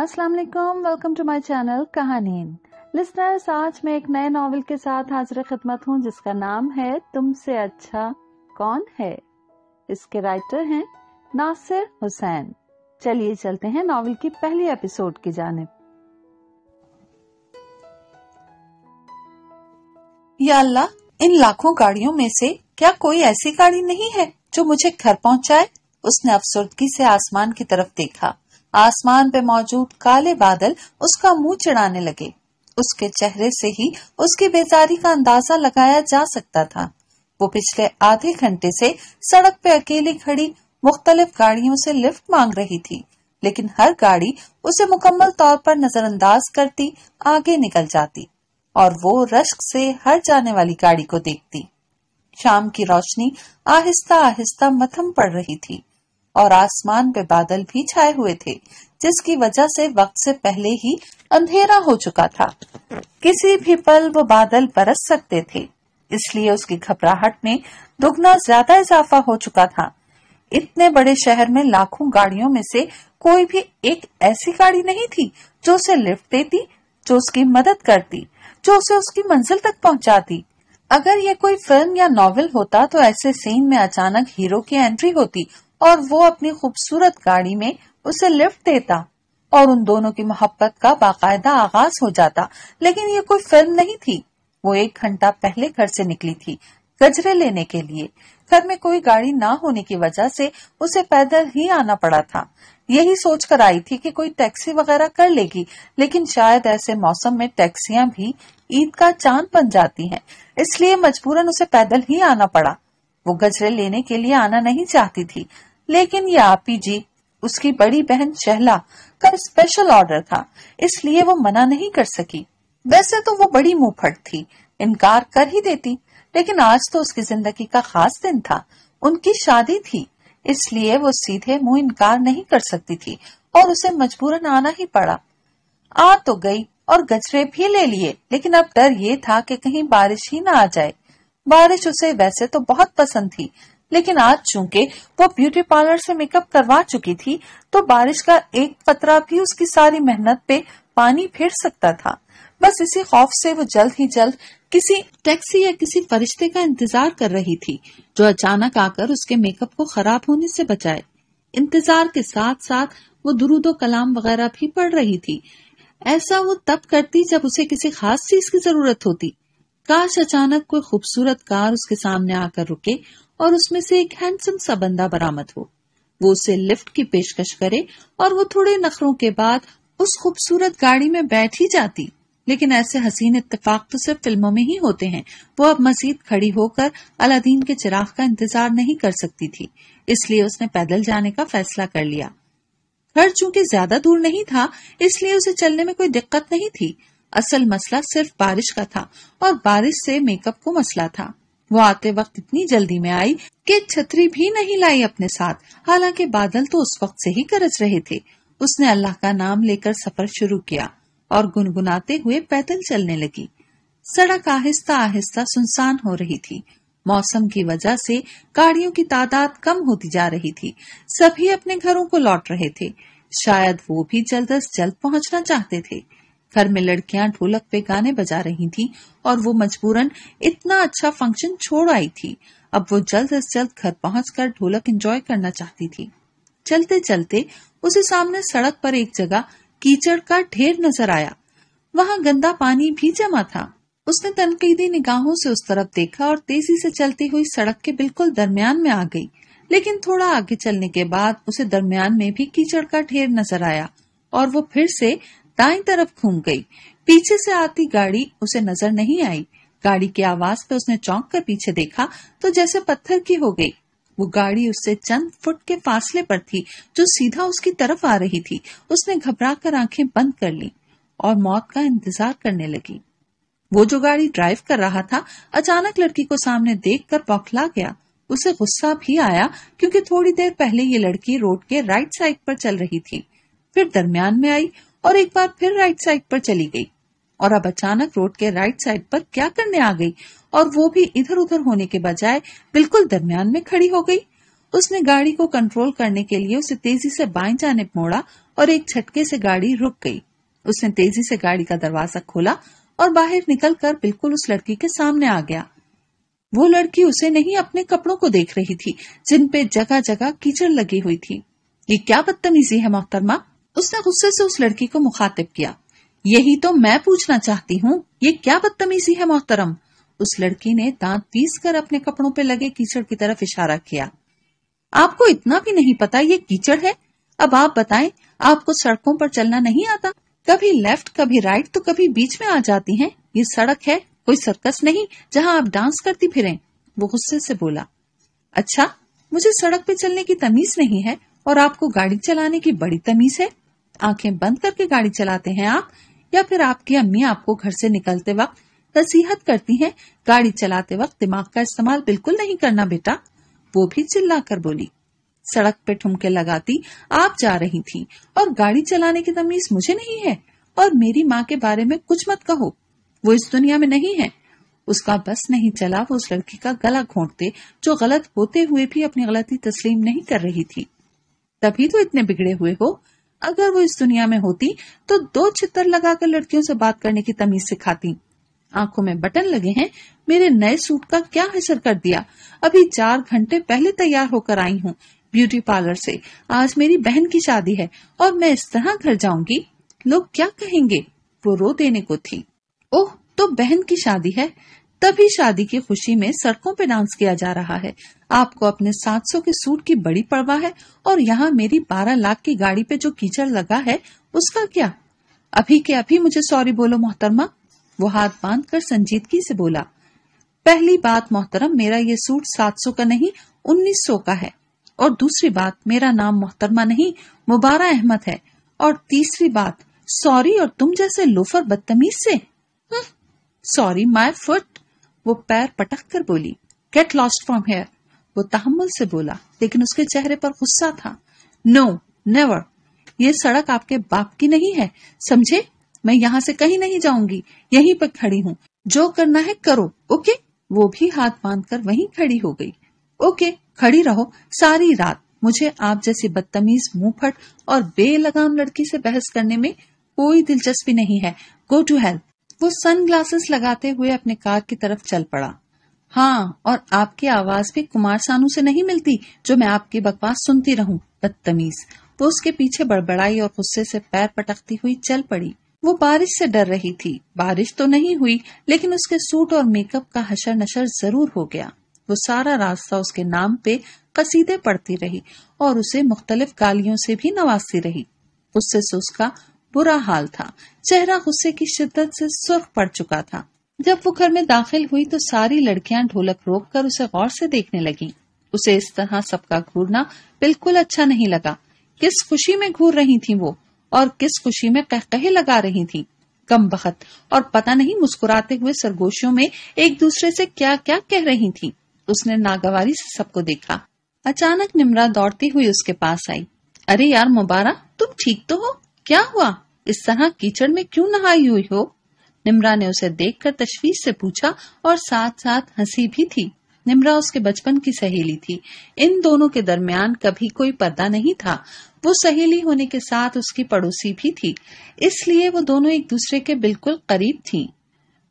अस्सलाम वालेकुम welcome to my channel कहानी लिसनर्स आज मैं एक नए नॉवल के साथ हाजिर खिदमत हूँ जिसका नाम है तुमसे अच्छा कौन है इसके राइटर हैं नासिर हुसैन चलिए चलते हैं नॉवल की पहली एपिसोड की जानब अल्लाह इन लाखों गाड़ियों में से क्या कोई ऐसी गाड़ी नहीं है जो मुझे घर पहुंचाए उसने अफसरदगी से आसमान की तरफ देखा आसमान पे मौजूद काले बादल उसका मुंह चढ़ाने लगे उसके चेहरे से ही उसकी बेजारी का अंदाजा लगाया जा सकता था वो पिछले आधे घंटे से सड़क पे अकेली खड़ी मुख्तलिफ गाड़ियों से लिफ्ट मांग रही थी लेकिन हर गाड़ी उसे मुकम्मल तौर पर नजरअंदाज करती आगे निकल जाती और वो रश्क से हर जाने वाली गाड़ी को देखती शाम की रोशनी आहिस्ता आहिस्ता मथम पड़ रही थी और आसमान पे बादल भी छाए हुए थे जिसकी वजह से वक्त से पहले ही अंधेरा हो चुका था किसी भी पल वो बादल बरस सकते थे इसलिए उसकी घबराहट में दुगना ज्यादा इजाफा हो चुका था इतने बड़े शहर में लाखों गाड़ियों में से कोई भी एक ऐसी गाड़ी नहीं थी जो उसे लिफ्ट देती जो उसकी मदद करती जो उसे उसकी मंजिल तक पहुंचाती अगर ये कोई फिल्म या नॉवेल होता तो ऐसे सीन में अचानक हीरो की एंट्री होती और वो अपनी खूबसूरत गाड़ी में उसे लिफ्ट देता और उन दोनों की मोहब्बत का बाकायदा आगाज हो जाता लेकिन ये कोई फिल्म नहीं थी वो एक घंटा पहले घर से निकली थी गजरे लेने के लिए घर में कोई गाड़ी ना होने की वजह से उसे पैदल ही आना पड़ा था यही सोचकर आई थी कि कोई टैक्सी वगैरह कर लेगी लेकिन शायद ऐसे मौसम में टैक्सियां भी ईद का चांद बन जाती हैं इसलिए मजबूरन उसे पैदल ही आना पड़ा वो गजरे लेने के लिए आना नहीं चाहती थी लेकिन ये आपी जी उसकी बड़ी बहन शहला का स्पेशल ऑर्डर था इसलिए वो मना नहीं कर सकी वैसे तो वो बड़ी मुंहफट थी इनकार कर ही देती लेकिन आज तो उसकी जिंदगी का खास दिन था उनकी शादी थी इसलिए वो सीधे मुंह इनकार नहीं कर सकती थी और उसे मजबूरन आना ही पड़ा आ तो गई और गजरे भी ले लिए लेकिन अब डर ये था कि कहीं बारिश ही ना आ जाए बारिश उसे वैसे तो बहुत पसंद थी लेकिन आज चूंकि वो ब्यूटी पार्लर से मेकअप करवा चुकी थी तो बारिश का एक पतरा भी उसकी सारी मेहनत पे पानी फेर सकता था बस इसी खौफ से वो जल्द ही जल्द किसी टैक्सी या किसी फरिश्ते का इंतजार कर रही थी जो अचानक आकर उसके मेकअप को खराब होने से बचाए इंतजार के साथ साथ वो दुरुदो कलाम वगैरह भी पढ़ रही थी ऐसा वो तब करती जब उसे किसी खास चीज की जरूरत होती काश अचानक कोई खूबसूरत कार उसके सामने आकर रुके और उसमें से एक हैंडसम सा बंदा बरामद हो वो उसे लिफ्ट की पेशकश करे और वो थोड़े नखरों के बाद उस खूबसूरत गाड़ी में बैठ ही जाती लेकिन ऐसे हसीन इतफाक तो सिर्फ फिल्मों में ही होते हैं वो अब मजीद खड़ी होकर अलादीन के चिराग का इंतजार नहीं कर सकती थी इसलिए उसने पैदल जाने का फैसला कर लिया घर चूंकि ज्यादा दूर नहीं था इसलिए उसे चलने में कोई दिक्कत नहीं थी असल मसला सिर्फ बारिश का था और बारिश से मेकअप को मसला था वो आते वक्त इतनी जल्दी में आई कि छतरी भी नहीं लाई अपने साथ हालांकि बादल तो उस वक्त से ही गरज रहे थे उसने अल्लाह का नाम लेकर सफर शुरू किया और गुनगुनाते हुए पैदल चलने लगी सड़क आहिस्ता आहिस्ता सुनसान हो रही थी मौसम की वजह से गाड़ियों की तादाद कम होती जा रही थी सभी अपने घरों को लौट रहे थे शायद वो भी जल्द अज जल्द पहुंचना चाहते थे घर में लड़कियां ढोलक पे गाने बजा रही थीं और वो मजबूरन इतना अच्छा फंक्शन छोड़ आई थी अब वो जल्द अज जल्द घर पहुंचकर ढोलक एंजॉय करना चाहती थी चलते चलते उसे सामने सड़क पर एक जगह कीचड़ का ढेर नजर आया वहां गंदा पानी भी जमा था उसने तनकीदी निगाहों से उस तरफ देखा और तेजी से चलती हुई सड़क के बिल्कुल दरमियान में आ गई लेकिन थोड़ा आगे चलने के बाद उसे दरमियान में भी कीचड़ का ढेर नजर आया और वो फिर से दाई तरफ घूम गई पीछे से आती गाड़ी उसे नजर नहीं आई गाड़ी की आवाज पे उसने चौंक कर पीछे देखा तो जैसे पत्थर की हो गई वो गाड़ी उससे चंद फुट के फासले पर थी जो सीधा उसकी तरफ आ रही थी उसने घबरा कर आंखें बंद कर ली और मौत का इंतजार करने लगी वो जो गाड़ी ड्राइव कर रहा था अचानक लड़की को सामने देख कर बौखला गया उसे गुस्सा भी आया क्योंकि थोड़ी देर पहले ये लड़की रोड के राइट साइड पर चल रही थी फिर दरमियान में आई और एक बार फिर राइट साइड पर चली गई और अब अचानक रोड के राइट साइड पर क्या करने आ गई और वो भी इधर उधर होने के बजाय बिल्कुल दरमियान में खड़ी हो गई उसने गाड़ी को कंट्रोल करने के लिए उसे तेजी से बाएं जाने मोड़ा और एक झटके से गाड़ी रुक गई उसने तेजी से गाड़ी का दरवाजा खोला और बाहर निकलकर बिल्कुल उस लड़की के सामने आ गया वो लड़की उसे नहीं अपने कपड़ों को देख रही थी जिनपे जगह जगह कीचड़ लगी हुई थी ये क्या बदतमीजी है मोहतरमा उसने गुस्से से उस लड़की को मुखातिब किया यही तो मैं पूछना चाहती हूँ ये क्या बदतमीजी है मोहतरम उस लड़की ने दांत पीस कर अपने कपड़ों पे लगे कीचड़ की तरफ इशारा किया आपको इतना भी नहीं पता ये कीचड़ है अब आप बताएं आपको सड़कों पर चलना नहीं आता कभी लेफ्ट कभी राइट तो कभी बीच में आ जाती हैं ये सड़क है कोई सर्कस नहीं जहां आप डांस करती फिरें वो गुस्से से बोला अच्छा मुझे सड़क पे चलने की तमीज नहीं है और आपको गाड़ी चलाने की बड़ी तमीज है आंखें बंद करके गाड़ी चलाते हैं आप या फिर आपकी अम्मी आपको घर से निकलते वक्त नसीहत करती हैं गाड़ी चलाते वक्त दिमाग का इस्तेमाल बिल्कुल नहीं करना बेटा वो भी चिल्लाकर बोली सड़क पे ठुमके लगाती आप जा रही थी और गाड़ी चलाने की तमीज मुझे नहीं है और मेरी माँ के बारे में कुछ मत कहो वो इस दुनिया में नहीं है उसका बस नहीं चला वो उस लड़की का गला घोंटते जो गलत होते हुए भी अपनी गलती तस्लीम नहीं कर रही थी तभी तो इतने बिगड़े हुए हो अगर वो इस दुनिया में होती तो दो चित्तर लगाकर लड़कियों से बात करने की तमीज सिखाती आंखों में बटन लगे हैं मेरे नए सूट का क्या असर कर दिया अभी चार घंटे पहले तैयार होकर आई हूँ ब्यूटी पार्लर से आज मेरी बहन की शादी है और मैं इस तरह घर जाऊंगी लोग क्या कहेंगे वो रो देने को थी ओह तो बहन की शादी है तभी शादी की खुशी में सड़कों पे डांस किया जा रहा है आपको अपने 700 के सूट की बड़ी परवाह है और यहाँ मेरी 12 लाख की गाड़ी पे जो कीचड़ लगा है उसका क्या अभी के अभी मुझे सॉरी बोलो मोहतरमा वो हाथ बांध कर संजीदगी से बोला पहली बात मोहतरम मेरा ये सूट 700 का नहीं 1900 का है और दूसरी बात मेरा नाम मोहतरमा नहीं मुबारा अहमद है और तीसरी बात सॉरी और तुम जैसे लोफर बदतमीज से हम्म, सॉरी माई फुट वो पैर पटक कर बोली गेट लॉस्ट फ्रॉम हेयर वो तहमुल से बोला लेकिन उसके चेहरे पर गुस्सा था नो no, नेवर ये सड़क आपके बाप की नहीं है समझे मैं यहाँ से कहीं नहीं जाऊंगी यहीं पर खड़ी हूँ जो करना है करो ओके वो भी हाथ बांध कर वही खड़ी हो गई ओके खड़ी रहो सारी रात मुझे आप जैसी बदतमीज मुंहफट और बेलगाम लड़की से बहस करने में कोई दिलचस्पी नहीं है गो टू हेल्प वो सनग्लासेस लगाते हुए अपने कार की तरफ चल पड़ा हाँ और आपकी आवाज भी कुमार सानू से नहीं मिलती जो मैं आपकी बकवास सुनती रहूं बदतमीज वो उसके पीछे बड़बड़ाई और गुस्से से पैर पटकती हुई चल पड़ी वो बारिश से डर रही थी बारिश तो नहीं हुई लेकिन उसके सूट और मेकअप का हशर नशर जरूर हो गया वो सारा रास्ता उसके नाम पे कसीदे पढ़ती रही और उसे मुख्तलिफ गालियों से भी नवाजती रही उससे उसका बुरा हाल था चेहरा गुस्से की शिद्दत से सुर्ख पड़ चुका था जब वो घर में दाखिल हुई तो सारी लड़कियां ढोलक रोक कर उसे गौर से देखने लगीं। उसे इस तरह सबका घूरना बिल्कुल अच्छा नहीं लगा किस खुशी में घूर रही थी वो और किस खुशी में कहकहे लगा रही थी कम बखत और पता नहीं मुस्कुराते हुए सरगोशियों में एक दूसरे से क्या क्या कह रही थी उसने नागवारी से सबको देखा अचानक निमरा दौड़ती हुई उसके पास आई अरे यार मुबारा तुम ठीक तो हो क्या हुआ इस तरह कीचड़ में क्यों नहाई हुई हो निम्रा ने उसे देखकर तशवीश से पूछा और साथ साथ हंसी भी थी निम्रा उसके बचपन की सहेली थी इन दोनों के दरमियान कभी कोई पर्दा नहीं था वो सहेली होने के साथ उसकी पड़ोसी भी थी इसलिए वो दोनों एक दूसरे के बिल्कुल करीब थी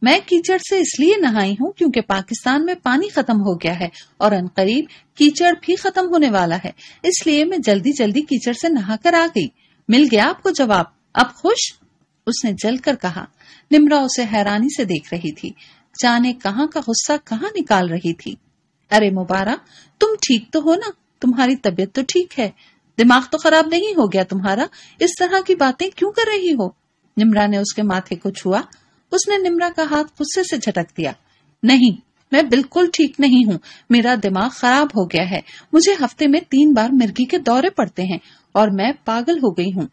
मैं कीचड़ से इसलिए नहाई हूँ क्योंकि पाकिस्तान में पानी खत्म हो गया है और अनकरीब कीचड़ भी खत्म होने वाला है इसलिए मैं जल्दी जल्दी कीचड़ से नहाकर आ गई मिल गया आपको जवाब अब खुश उसने जलकर कहा निमरा उसे हैरानी से देख रही थी जाने कहाँ का गुस्सा कहाँ निकाल रही थी अरे मुबारा तुम ठीक तो हो ना तुम्हारी तबीयत तो ठीक है दिमाग तो खराब नहीं हो गया तुम्हारा इस तरह की बातें क्यों कर रही हो निम्रा ने उसके माथे को छुआ उसने निम्रा का हाथ गुस्से से झटक दिया नहीं मैं बिल्कुल ठीक नहीं हूँ मेरा दिमाग खराब हो गया है मुझे हफ्ते में तीन बार मिर्गी के दौरे पड़ते हैं और मैं पागल हो गई हूँ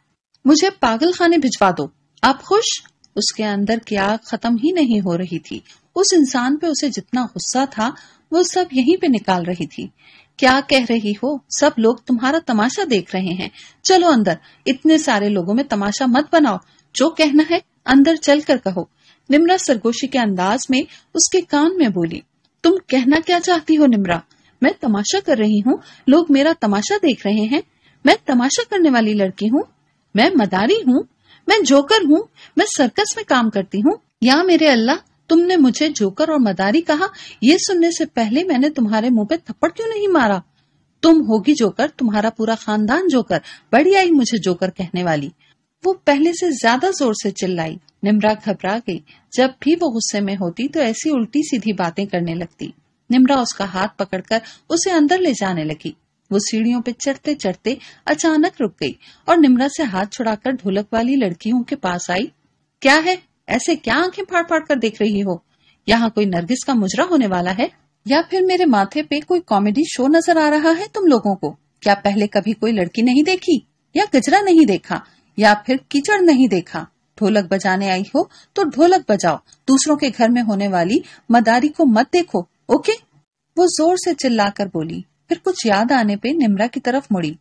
मुझे पागल खाने भिजवा दो आप खुश उसके अंदर की आग खत्म ही नहीं हो रही थी उस इंसान पे उसे जितना गुस्सा था वो सब यहीं पे निकाल रही थी क्या कह रही हो सब लोग तुम्हारा तमाशा देख रहे हैं चलो अंदर इतने सारे लोगों में तमाशा मत बनाओ जो कहना है अंदर चल कर कहो निम्रा सरगोशी के अंदाज में उसके कान में बोली तुम कहना क्या चाहती हो निम्रा मैं तमाशा कर रही हूँ लोग मेरा तमाशा देख रहे हैं मैं तमाशा करने वाली लड़की हूँ मैं मदारी हूँ मैं जोकर हूँ मैं सर्कस में काम करती हूँ या मेरे अल्लाह तुमने मुझे जोकर और मदारी कहा ये सुनने से पहले मैंने तुम्हारे मुंह पे थप्पड़ क्यों नहीं मारा तुम होगी जोकर तुम्हारा पूरा खानदान जोकर बड़ी आई मुझे जोकर कहने वाली वो पहले से ज्यादा जोर से चिल्लाई निमरा घबरा गई जब भी वो गुस्से में होती तो ऐसी उल्टी सीधी बातें करने लगती निमरा उसका हाथ पकड़कर उसे अंदर ले जाने लगी वो सीढ़ियों पे चढ़ते चढ़ते अचानक रुक गई और निमरा से हाथ छुड़ाकर ढोलक वाली लड़कियों के पास आई क्या है ऐसे क्या आंखें फाड़ फाड़ कर देख रही हो यहाँ कोई नरगिस का मुजरा होने वाला है या फिर मेरे माथे पे कोई कॉमेडी शो नजर आ रहा है तुम लोगों को क्या पहले कभी कोई लड़की नहीं देखी या गजरा नहीं देखा या फिर कीचड़ नहीं देखा ढोलक बजाने आई हो तो ढोलक बजाओ दूसरों के घर में होने वाली मदारी को मत देखो ओके वो जोर से चिल्लाकर बोली फिर कुछ याद आने पे निमरा की तरफ मुड़ी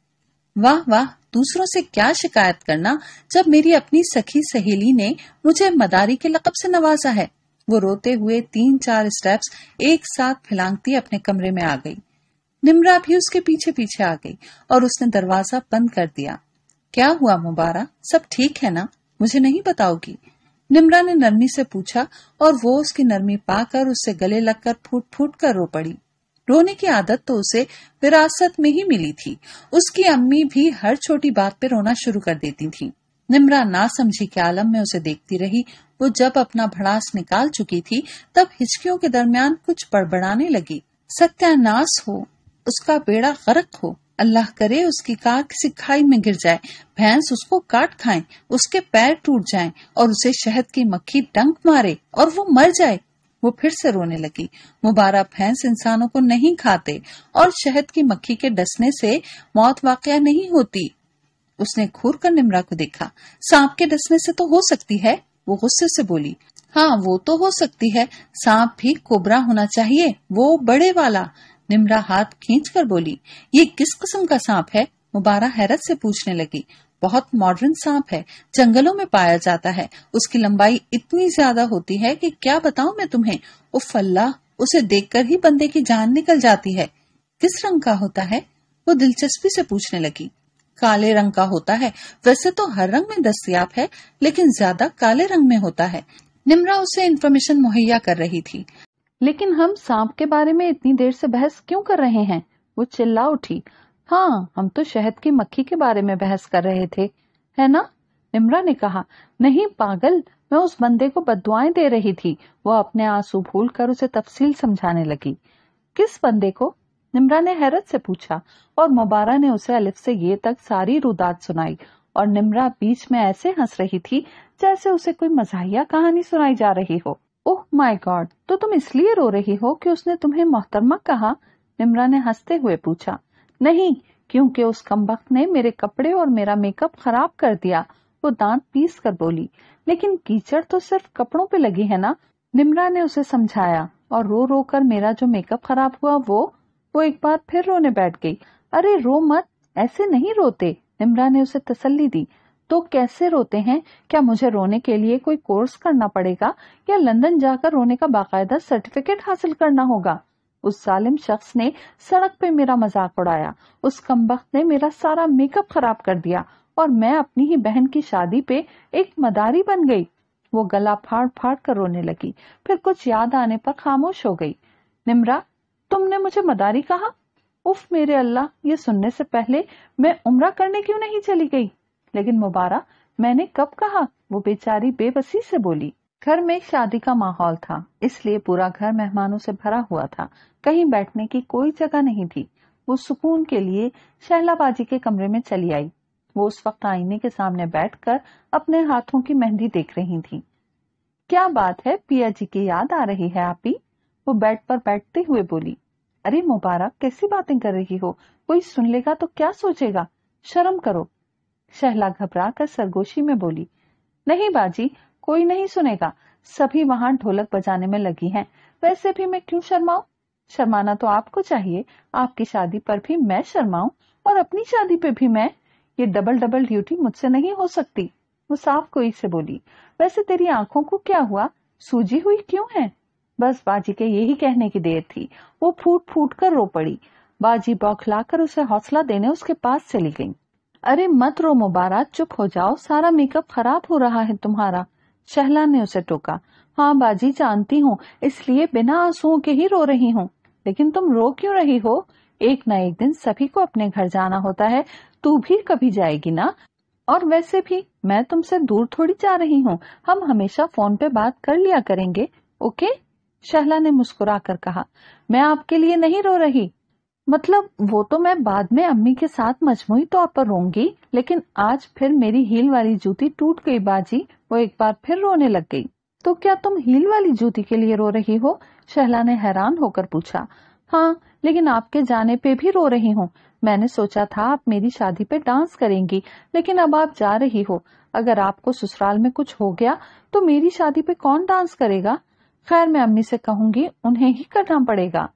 वाह वाह दूसरों से क्या शिकायत करना जब मेरी अपनी सखी सहेली ने मुझे मदारी के लकब से नवाजा है वो रोते हुए तीन चार स्टेप्स एक साथ फिलांगती अपने कमरे में आ गई निमरा भी उसके पीछे पीछे आ गई और उसने दरवाजा बंद कर दिया क्या हुआ मुबारा सब ठीक है ना मुझे नहीं बताओगी निमरा ने नरमी से पूछा और वो उसकी नरमी पाकर उससे गले लगकर फूट फूट कर रो पड़ी रोने की आदत तो उसे विरासत में ही मिली थी उसकी अम्मी भी हर छोटी बात पे रोना शुरू कर देती थी निमरा ना समझी के आलम में उसे देखती रही वो जब अपना भड़ास निकाल चुकी थी तब हिचकियों के दरमियान कुछ बड़बड़ाने लगी सत्यानाश हो उसका बेड़ा गरक हो अल्लाह करे उसकी कार किसी खाई में गिर जाए भैंस उसको काट खाए उसके पैर टूट जाएं और उसे शहद की मक्खी डंक मारे और वो मर जाए वो फिर से रोने लगी मुबारा फैंस इंसानों को नहीं खाते और शहद की मक्खी के डसने से मौत वाकया नहीं होती उसने घूर कर निमरा को देखा सांप के डसने से तो हो सकती है वो गुस्से से बोली हाँ वो तो हो सकती है सांप भी कोबरा होना चाहिए वो बड़े वाला निमरा हाथ खींच कर बोली ये किस किस्म का सांप है मुबारा हैरत से पूछने लगी बहुत मॉडर्न सांप है जंगलों में पाया जाता है उसकी लंबाई इतनी ज्यादा होती है कि क्या बताऊ मैं तुम्हें वो फल्ला उसे देखकर ही बंदे की जान निकल जाती है किस रंग का होता है वो दिलचस्पी से पूछने लगी काले रंग का होता है वैसे तो हर रंग में दस्तियाब है लेकिन ज्यादा काले रंग में होता है निम्रा उसे इन्फॉर्मेशन मुहैया कर रही थी लेकिन हम सांप के बारे में इतनी देर से बहस क्यों कर रहे हैं वो चिल्ला उठी हाँ हम तो शहद की मक्खी के बारे में बहस कर रहे थे है ना निम्रा ने कहा नहीं पागल मैं उस बंदे को बदवाएं दे रही थी वो अपने आंसू भूल कर उसे तफसील समझाने लगी किस बंदे को निम्रा ने हैरत से पूछा और मुबारा ने उसे अलिफ से ये तक सारी रुदात सुनाई और निम्रा बीच में ऐसे हंस रही थी जैसे उसे कोई मजाहिया कहानी सुनाई जा रही हो ओह माय गॉड तो तुम इसलिए रो रही हो कि उसने तुम्हें मोहतरमा कहा निम्रा ने हंसते हुए पूछा नहीं क्योंकि उस कमबख्त ने मेरे कपड़े और मेरा मेकअप खराब कर दिया वो दांत पीस कर बोली लेकिन कीचड़ तो सिर्फ कपड़ों पे लगी है ना निमरा ने उसे समझाया और रो रो कर मेरा जो मेकअप खराब हुआ वो वो एक बार फिर रोने बैठ गई अरे रो मत ऐसे नहीं रोते निमरा ने उसे तसल्ली दी तो कैसे रोते हैं क्या मुझे रोने के लिए कोई कोर्स करना पड़ेगा या लंदन जाकर रोने का बाकायदा सर्टिफिकेट हासिल करना होगा उस जालिम शख्स ने सड़क पे मेरा मजाक उड़ाया उस कम ने मेरा सारा मेकअप खराब कर दिया और मैं अपनी ही बहन की शादी पे एक मदारी बन गई वो गला फाड़ फाड़ कर रोने लगी फिर कुछ याद आने पर खामोश हो गई निमरा तुमने मुझे मदारी कहा उफ मेरे अल्लाह ये सुनने से पहले मैं उम्र करने क्यों नहीं चली गई लेकिन मुबारा मैंने कब कहा वो बेचारी बेबसी से बोली घर में शादी का माहौल था इसलिए पूरा घर मेहमानों से भरा हुआ था कहीं बैठने की कोई जगह नहीं थी वो सुकून के लिए शहलाबाजी के कमरे में चली आई वो उस वक्त आईने के सामने बैठकर अपने हाथों की मेहंदी देख रही थी क्या बात है पिया जी की याद आ रही है आपी वो बेड पर बैठते हुए बोली अरे मुबारक कैसी बातें कर रही हो कोई सुन लेगा तो क्या सोचेगा शर्म करो शहला घबरा कर सरगोशी में बोली नहीं बाजी कोई नहीं सुनेगा सभी वहां ढोलक बजाने में लगी हैं। वैसे भी मैं क्यों शर्माऊ शर्माना तो आपको चाहिए आपकी शादी पर भी मैं शर्माऊ और अपनी शादी पे भी मैं ये डबल डबल ड्यूटी मुझसे नहीं हो सकती वो साफ कोई से बोली वैसे तेरी आंखों को क्या हुआ सूजी हुई क्यों है बस बाजी के यही कहने की देर थी वो फूट फूट कर रो पड़ी बाजी बौखलाकर उसे हौसला देने उसके पास चली गई अरे मत रो मुबारक चुप हो जाओ सारा मेकअप खराब हो रहा है तुम्हारा शहला ने उसे टोका हाँ बाजी जानती हूँ इसलिए बिना आंसुओं के ही रो रही हूँ लेकिन तुम रो क्यों रही हो एक न एक दिन सभी को अपने घर जाना होता है तू भी कभी जाएगी ना और वैसे भी मैं तुमसे दूर थोड़ी जा रही हूँ हम हमेशा फोन पे बात कर लिया करेंगे ओके शहला ने मुस्कुरा कर कहा मैं आपके लिए नहीं रो रही मतलब वो तो मैं बाद में अम्मी के साथ मजमुई तौर पर रोंगी लेकिन आज फिर मेरी हील वाली जूती टूट गई बाजी वो एक बार फिर रोने लग गई तो क्या तुम हील वाली जूती के लिए रो रही हो शहला ने हैरान होकर पूछा हाँ लेकिन आपके जाने पे भी रो रही हूँ मैंने सोचा था आप मेरी शादी पे डांस करेंगी लेकिन अब आप जा रही हो अगर आपको ससुराल में कुछ हो गया तो मेरी शादी पे कौन डांस करेगा खैर मैं अम्मी से कहूंगी उन्हें ही करना पड़ेगा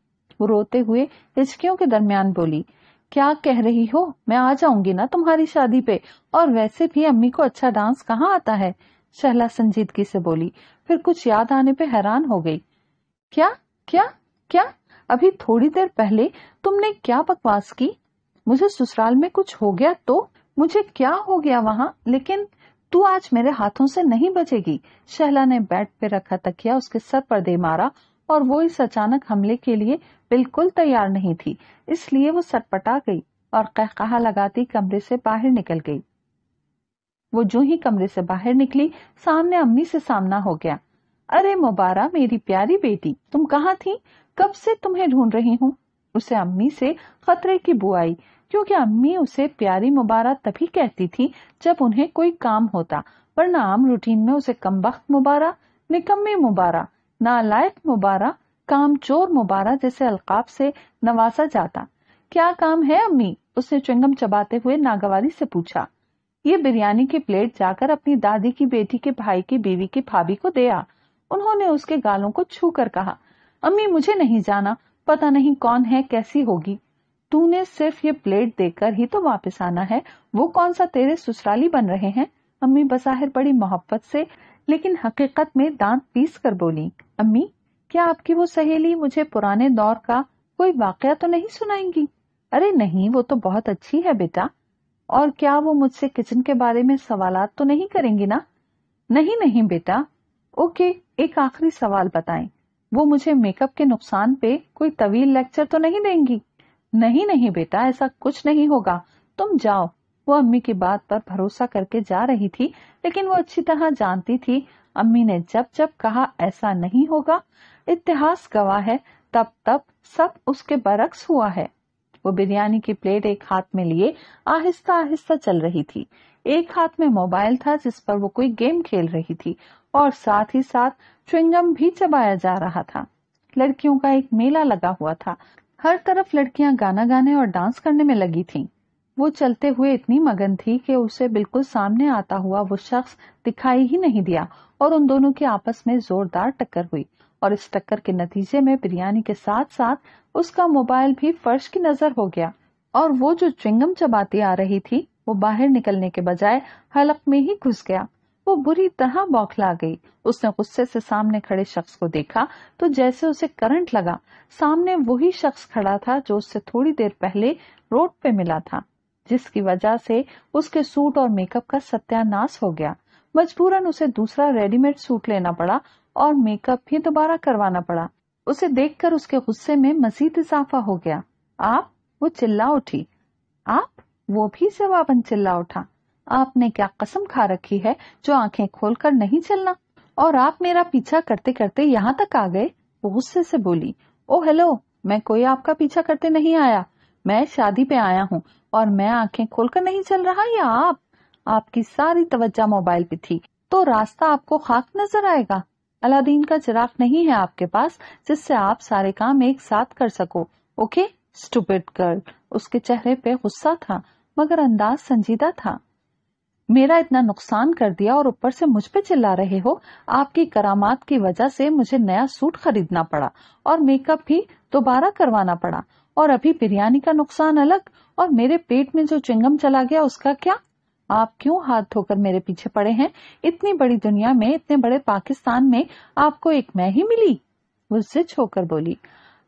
वो रोते हुए हिचकियों के दरमियान बोली क्या कह रही हो मैं आ जाऊंगी ना तुम्हारी शादी पे और वैसे भी अम्मी को अच्छा डांस कहाँ आता है शहला संजीदगी से बोली फिर कुछ याद आने पे हैरान हो गई क्या क्या क्या अभी थोड़ी देर पहले तुमने क्या बकवास की मुझे ससुराल में कुछ हो गया तो मुझे क्या हो गया वहाँ लेकिन तू आज मेरे हाथों से नहीं बचेगी शहला ने बेड पे रखा तकिया उसके सर पर दे मारा और वो इस अचानक हमले के लिए बिल्कुल तैयार नहीं थी इसलिए वो सटपटा गई और कहकहा लगाती कमरे से बाहर निकल गई वो जो ही कमरे से बाहर निकली सामने अम्मी से सामना हो गया अरे मुबारा मेरी प्यारी बेटी तुम कहाँ थी कब से तुम्हें ढूंढ रही हूँ उसे अम्मी से खतरे की बुआई क्योंकि अम्मी उसे प्यारी मुबारा तभी कहती थी जब उन्हें कोई काम होता पर ना आम रूटीन में उसे कम वक्त निकम्मे मुबारा मुबारक नालायक मुबारा काम चोर मुबारा जैसे अलकाब से नवाजा जाता क्या काम है अम्मी उसने चुंगम चबाते हुए नागवारी से पूछा ये बिरयानी की प्लेट जाकर अपनी दादी की बेटी के भाई की बीवी की भाभी को दिया उन्होंने उसके गालों को छू कर कहा अम्मी मुझे नहीं जाना पता नहीं कौन है कैसी होगी तूने सिर्फ ये प्लेट देकर ही तो वापस आना है वो कौन सा तेरे ससुराली बन रहे हैं अम्मी बसाहिर बड़ी मोहब्बत से लेकिन हकीकत में दांत पीस कर बोली अम्मी क्या आपकी वो सहेली मुझे पुराने दौर का कोई वाकया तो नहीं सुनाएंगी अरे नहीं वो तो बहुत अच्छी है बेटा और क्या वो मुझसे किचन के बारे में सवाल तो नहीं करेंगी ना नहीं नहीं बेटा ओके एक आखिरी सवाल बताएं वो मुझे मेकअप के नुकसान पे कोई तवील लेक्चर तो नहीं देंगी नहीं नहीं बेटा ऐसा कुछ नहीं होगा तुम जाओ वो अम्मी की बात पर भरोसा करके जा रही थी लेकिन वो अच्छी तरह जानती थी अम्मी ने जब जब कहा ऐसा नहीं होगा इतिहास गवाह है तब तब सब उसके बरक्स हुआ है वो बिरयानी की प्लेट एक हाथ में लिए आहिस्ता आहिस्ता चल रही थी एक हाथ में मोबाइल था जिस पर वो कोई गेम खेल रही थी और साथ ही साथ चुंगम भी चबाया जा रहा था लड़कियों का एक मेला लगा हुआ था हर तरफ लड़कियां गाना गाने और डांस करने में लगी थीं। वो चलते हुए इतनी मगन थी कि उसे बिल्कुल सामने आता हुआ वो शख्स दिखाई ही नहीं दिया और उन दोनों की आपस में जोरदार टक्कर हुई और इस टक्कर के नतीजे में बिरयानी के साथ साथ उसका मोबाइल भी फर्श की नजर हो गया और वो जो चिंगम चबाती आ रही थी वो बाहर निकलने के बजाय हलक में ही घुस गया वो बुरी तरह बौखला गई उसने गुस्से से सामने खड़े शख्स को देखा तो जैसे उसे करंट लगा सामने वही शख्स खड़ा था जो उससे थोड़ी देर पहले रोड पे मिला था जिसकी वजह से उसके सूट और मेकअप का सत्यानाश हो गया मजबूरन उसे दूसरा रेडीमेड सूट लेना पड़ा और मेकअप भी दोबारा करवाना पड़ा उसे देखकर उसके गुस्से में मजीद इजाफा हो गया आप वो चिल्ला उठी आप वो भी जवाबन चिल्ला उठा आपने क्या कसम खा रखी है जो आंखें खोलकर नहीं चलना और आप मेरा पीछा करते करते यहाँ तक आ गए वो गुस्से से बोली ओ हेलो मैं कोई आपका पीछा करते नहीं आया मैं शादी पे आया हूँ और मैं आंखें खोलकर नहीं चल रहा या आप आपकी सारी तवज्जा मोबाइल पे थी तो रास्ता आपको खाक नजर आएगा अलादीन का चिराग नहीं है आपके पास जिससे आप सारे काम एक साथ कर सको ओके स्टूपिड गर्ल उसके चेहरे पे गुस्सा था मगर अंदाज संजीदा था मेरा इतना नुकसान कर दिया और ऊपर से मुझ पे चिल्ला रहे हो आपकी करामात की वजह से मुझे नया सूट खरीदना पड़ा और मेकअप भी दोबारा करवाना पड़ा और अभी बिरयानी का नुकसान अलग और मेरे पेट में जो चिंगम चला गया उसका क्या आप क्यों हाथ धोकर मेरे पीछे पड़े हैं इतनी बड़ी दुनिया में इतने बड़े पाकिस्तान में आपको एक मैं ही मिली गुस्से होकर बोली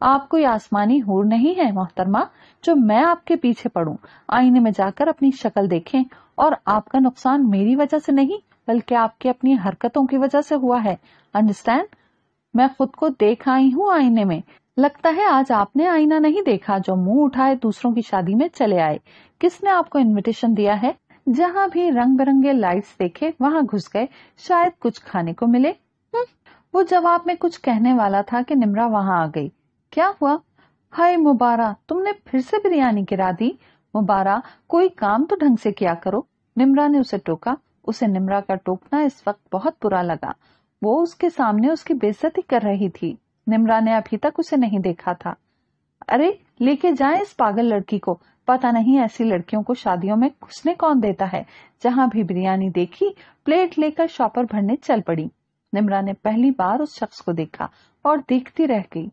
आप कोई आसमानी हूर नहीं है मोहतरमा जो मैं आपके पीछे पड़ू आईने में जाकर अपनी शक्ल देखें और आपका नुकसान मेरी वजह से नहीं बल्कि आपकी अपनी हरकतों की वजह से हुआ है अंडरस्टैंड मैं खुद को देख आई हूँ आईने में लगता है आज आपने आईना नहीं देखा जो मुंह उठाए दूसरों की शादी में चले आए किसने आपको इनविटेशन दिया है जहाँ भी रंग बिरंगे लाइट्स देखे वहाँ घुस गए शायद कुछ खाने को मिले हम्म, वो जवाब में कुछ कहने वाला था कि निमरा वहाँ आ गई क्या हुआ हाय मुबारा तुमने फिर से बिरयानी गिरा दी मुबारा कोई काम तो ढंग से किया करो निमरा ने उसे टोका उसे निमरा का टोकना इस वक्त बहुत बुरा लगा वो उसके सामने उसकी बेजती कर रही थी निमरा ने अभी तक उसे नहीं देखा था अरे लेके जाए इस पागल लड़की को पता नहीं ऐसी लड़कियों को शादियों में घुसने कौन देता है जहां भी बिरयानी देखी प्लेट लेकर शॉपर भरने चल पड़ी निमरा ने पहली बार उस शख्स को देखा और देखती रह गई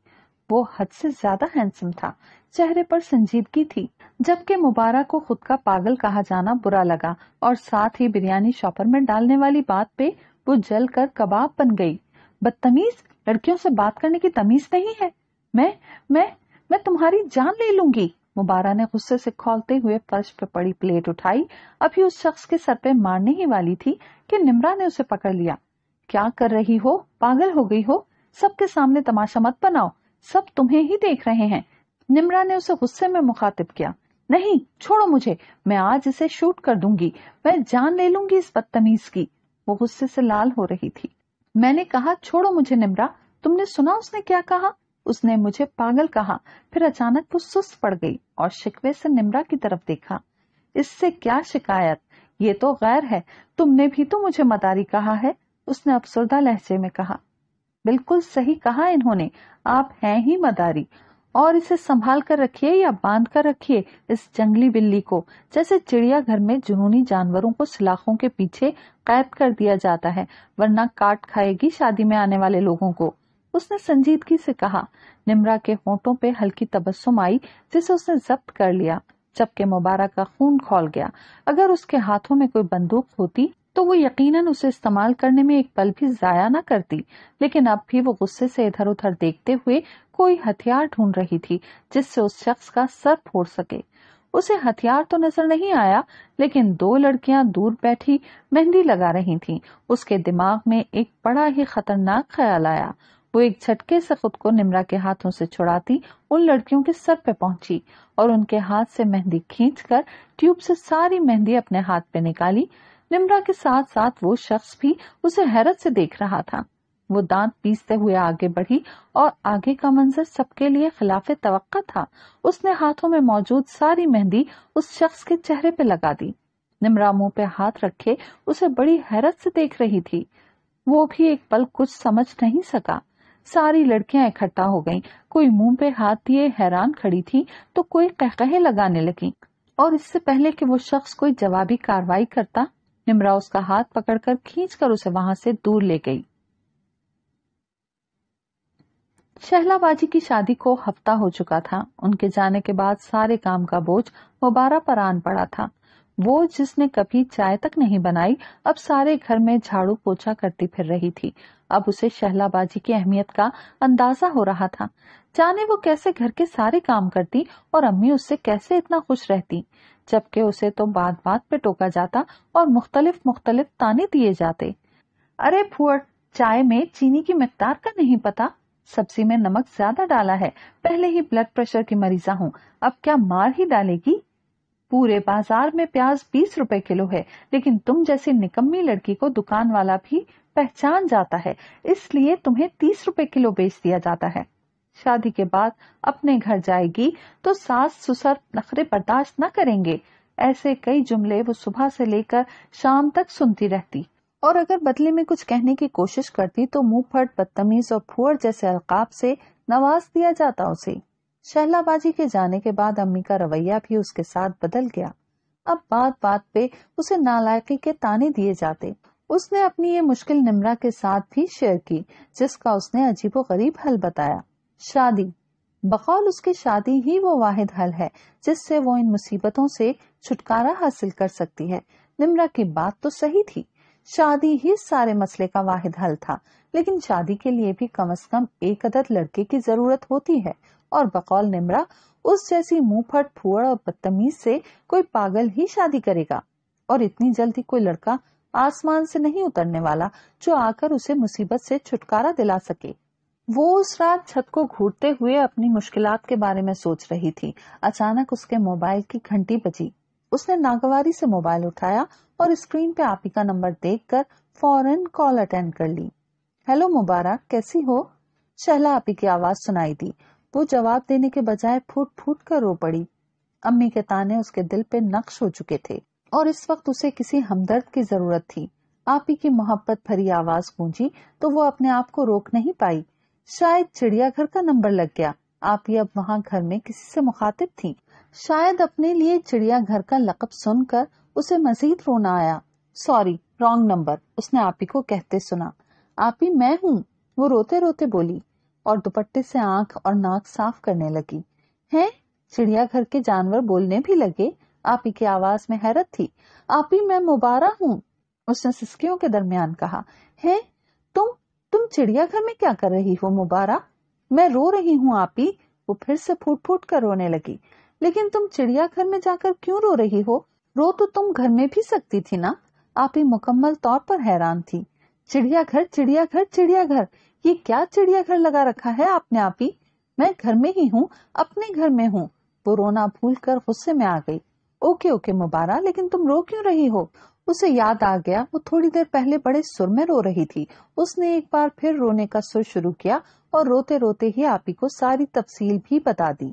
वो हद से ज्यादा हैंडसम था चेहरे पर संजीदगी थी जबकि मुबारक को खुद का पागल कहा जाना बुरा लगा और साथ ही बिरयानी शॉपर में डालने वाली बात पे वो जल कर कबाब बन गई बदतमीज लड़कियों से बात करने की तमीज नहीं है मैं मैं मैं तुम्हारी जान ले लूंगी मुबारा ने गुस्से से खोलते हुए फर्श पर पड़ी प्लेट उठाई अभी उस शख्स के सर पे मारने ही वाली थी कि निमरा ने उसे पकड़ लिया क्या कर रही हो पागल हो गई हो सबके सामने तमाशा मत बनाओ सब तुम्हें ही देख रहे हैं निमरा ने उसे गुस्से में मुखातिब किया नहीं छोड़ो मुझे मैं आज इसे शूट कर दूंगी मैं जान ले लूंगी इस बदतमीज की वो गुस्से से लाल हो रही थी मैंने कहा छोड़ो मुझे निमरा तुमने सुना उसने क्या कहा उसने मुझे पागल कहा फिर अचानक वो सुस्त पड़ गई और शिकवे से निमरा की तरफ देखा इससे क्या शिकायत ये तो गैर है तुमने भी तो मुझे मदारी कहा है उसने अफसरदा लहजे में कहा बिल्कुल सही कहा इन्होंने आप हैं ही मदारी और इसे संभाल कर रखिए या बांध कर रखिए इस जंगली बिल्ली को जैसे चिड़ियाघर में जुनूनी जानवरों को सलाखों के पीछे कैद कर दिया जाता है वरना काट खाएगी शादी में आने वाले लोगों को उसने संजीदगी से कहा निम्रा के होठों पे हल्की तबस्सुम आई जिसे उसने जब्त कर लिया जबकि मुबारक का खून खोल गया अगर उसके हाथों में कोई बंदूक होती तो वो यकीनन उसे इस्तेमाल करने में एक पल भी जाया न करती लेकिन अब भी वो गुस्से से इधर उधर देखते हुए कोई हथियार ढूंढ रही थी जिससे उस शख्स का सर फोड़ सके उसे हथियार तो नजर नहीं आया लेकिन दो लड़कियां दूर बैठी मेहंदी लगा रही थीं। उसके दिमाग में एक बड़ा ही खतरनाक ख्याल आया वो एक झटके से खुद को निमरा के हाथों से छुड़ाती उन लड़कियों के सर पे पहुंची और उनके हाथ से मेहंदी खींचकर ट्यूब से सारी मेहंदी अपने हाथ पे निकाली निमरा के साथ साथ वो शख्स भी उसे हैरत से देख रहा था वो दांत पीसते हुए आगे बढ़ी और आगे का मंजर सबके लिए खिलाफ तवक्का था उसने हाथों में मौजूद सारी मेहंदी उस शख्स के चेहरे पे लगा दी निमरा मुंह पे हाथ रखे उसे बड़ी हैरत से देख रही थी वो भी एक पल कुछ समझ नहीं सका सारी लड़कियां इकट्ठा हो गईं। कोई मुंह पे हाथ दिए हैरान खड़ी थी तो कोई कहकहे लगाने लगी और इससे पहले कि वो शख्स कोई जवाबी कार्रवाई करता निमरा उसका हाथ पकड़कर खींचकर उसे वहां से दूर ले गई शहलाबाजी की शादी को हफ्ता हो चुका था उनके जाने के बाद सारे काम का बोझ मुबारा पर आन पड़ा था वो जिसने कभी चाय तक नहीं बनाई अब सारे घर में झाड़ू पोछा करती फिर रही थी अब उसे शहलाबाजी की अहमियत का अंदाजा हो रहा था जाने वो कैसे घर के सारे काम करती और अम्मी उससे कैसे इतना खुश रहती जबकि उसे तो बात बात पे टोका जाता और मुख्तलिफ मुख्तलिफ ताने दिए जाते अरे फुअर चाय में चीनी की मकदार का नहीं पता सब्जी में नमक ज्यादा डाला है पहले ही ब्लड प्रेशर की मरीजा हूँ अब क्या मार ही डालेगी पूरे बाजार में प्याज बीस रुपए किलो है लेकिन तुम जैसी निकम्मी लड़की को दुकान वाला भी पहचान जाता है इसलिए तुम्हें तीस रुपए किलो बेच दिया जाता है शादी के बाद अपने घर जाएगी तो सास सुसर नखरे बर्दाश्त न करेंगे ऐसे कई जुमले वो सुबह से लेकर शाम तक सुनती रहती और अगर बदले में कुछ कहने की कोशिश करती तो मुंह फट बदतमीज और फुअर जैसे अलकाब से नवाज दिया जाता उसे शहलाबाजी के जाने के बाद अम्मी का रवैया भी उसके साथ बदल गया अब बात बात पे उसे नालायकी के ताने दिए जाते उसने अपनी ये मुश्किल निमरा के साथ भी शेयर की जिसका उसने अजीबो गरीब हल बताया शादी बकौल उसकी शादी ही वो वाहिद हल है जिससे वो इन मुसीबतों से छुटकारा हासिल कर सकती है निमरा की बात तो सही थी शादी ही सारे मसले का वाहिद हल था लेकिन शादी के लिए भी कम अज कम एक अदद लड़के की जरूरत होती है और बकौल निमरा उस जैसी मुंह फट फुअड़ और बदतमीज से कोई पागल ही शादी करेगा और इतनी जल्दी कोई लड़का आसमान से नहीं उतरने वाला जो आकर उसे मुसीबत से छुटकारा दिला सके वो उस रात छत को घूरते हुए अपनी मुश्किलात के बारे में सोच रही थी अचानक उसके मोबाइल की घंटी बजी उसने नागवारी से मोबाइल उठाया और स्क्रीन पे आपी का नंबर देखकर फौरन कॉल अटेंड कर ली हेलो मुबारक कैसी हो शहला आपी की आवाज सुनाई दी वो जवाब देने के बजाय फूट फूट कर रो पड़ी अम्मी के ताने उसके दिल पे नक्श हो चुके थे और इस वक्त उसे किसी हमदर्द की जरूरत थी आप ही की मोहब्बत भरी आवाज गूंजी तो वो अपने आप को रोक नहीं पाई शायद चिड़ियाघर का नंबर लग गया आप ही अब वहाँ घर में किसी से मुखातिब थी शायद अपने लिए चिड़ियाघर का लकब सुनकर उसे मजीद रोना आया सॉरी रॉन्ग नंबर उसने आपी को कहते सुना आपी मैं हूँ वो रोते रोते बोली और दुपट्टे से आंख और नाक साफ करने लगी हैं चिड़ियाघर के जानवर बोलने भी लगे आपी की आवाज में हैरत थी आपी मैं मुबारा हूँ उसने सिस्कियों के दरमियान कहा है तुम तुम चिड़ियाघर में क्या कर रही हो मुबारा मैं रो रही हूँ आपी वो फिर से फूट फूट कर रोने लगी लेकिन तुम चिड़ियाघर में जाकर क्यों रो रही हो रो तो तुम घर में भी सकती थी ना आपी मुकम्मल तौर पर हैरान थी चिड़ियाघर चिड़ियाघर चिड़ियाघर ये क्या चिड़ियाघर लगा रखा है आपने आप ही मैं घर में ही हूँ अपने घर में हूँ वो रोना भूल कर गुस्से में आ गई ओके ओके मुबारा लेकिन तुम रो क्यों रही हो उसे याद आ गया वो थोड़ी देर पहले बड़े सुर में रो रही थी उसने एक बार फिर रोने का सुर शुरू किया और रोते रोते ही आपी को सारी तफसील भी बता दी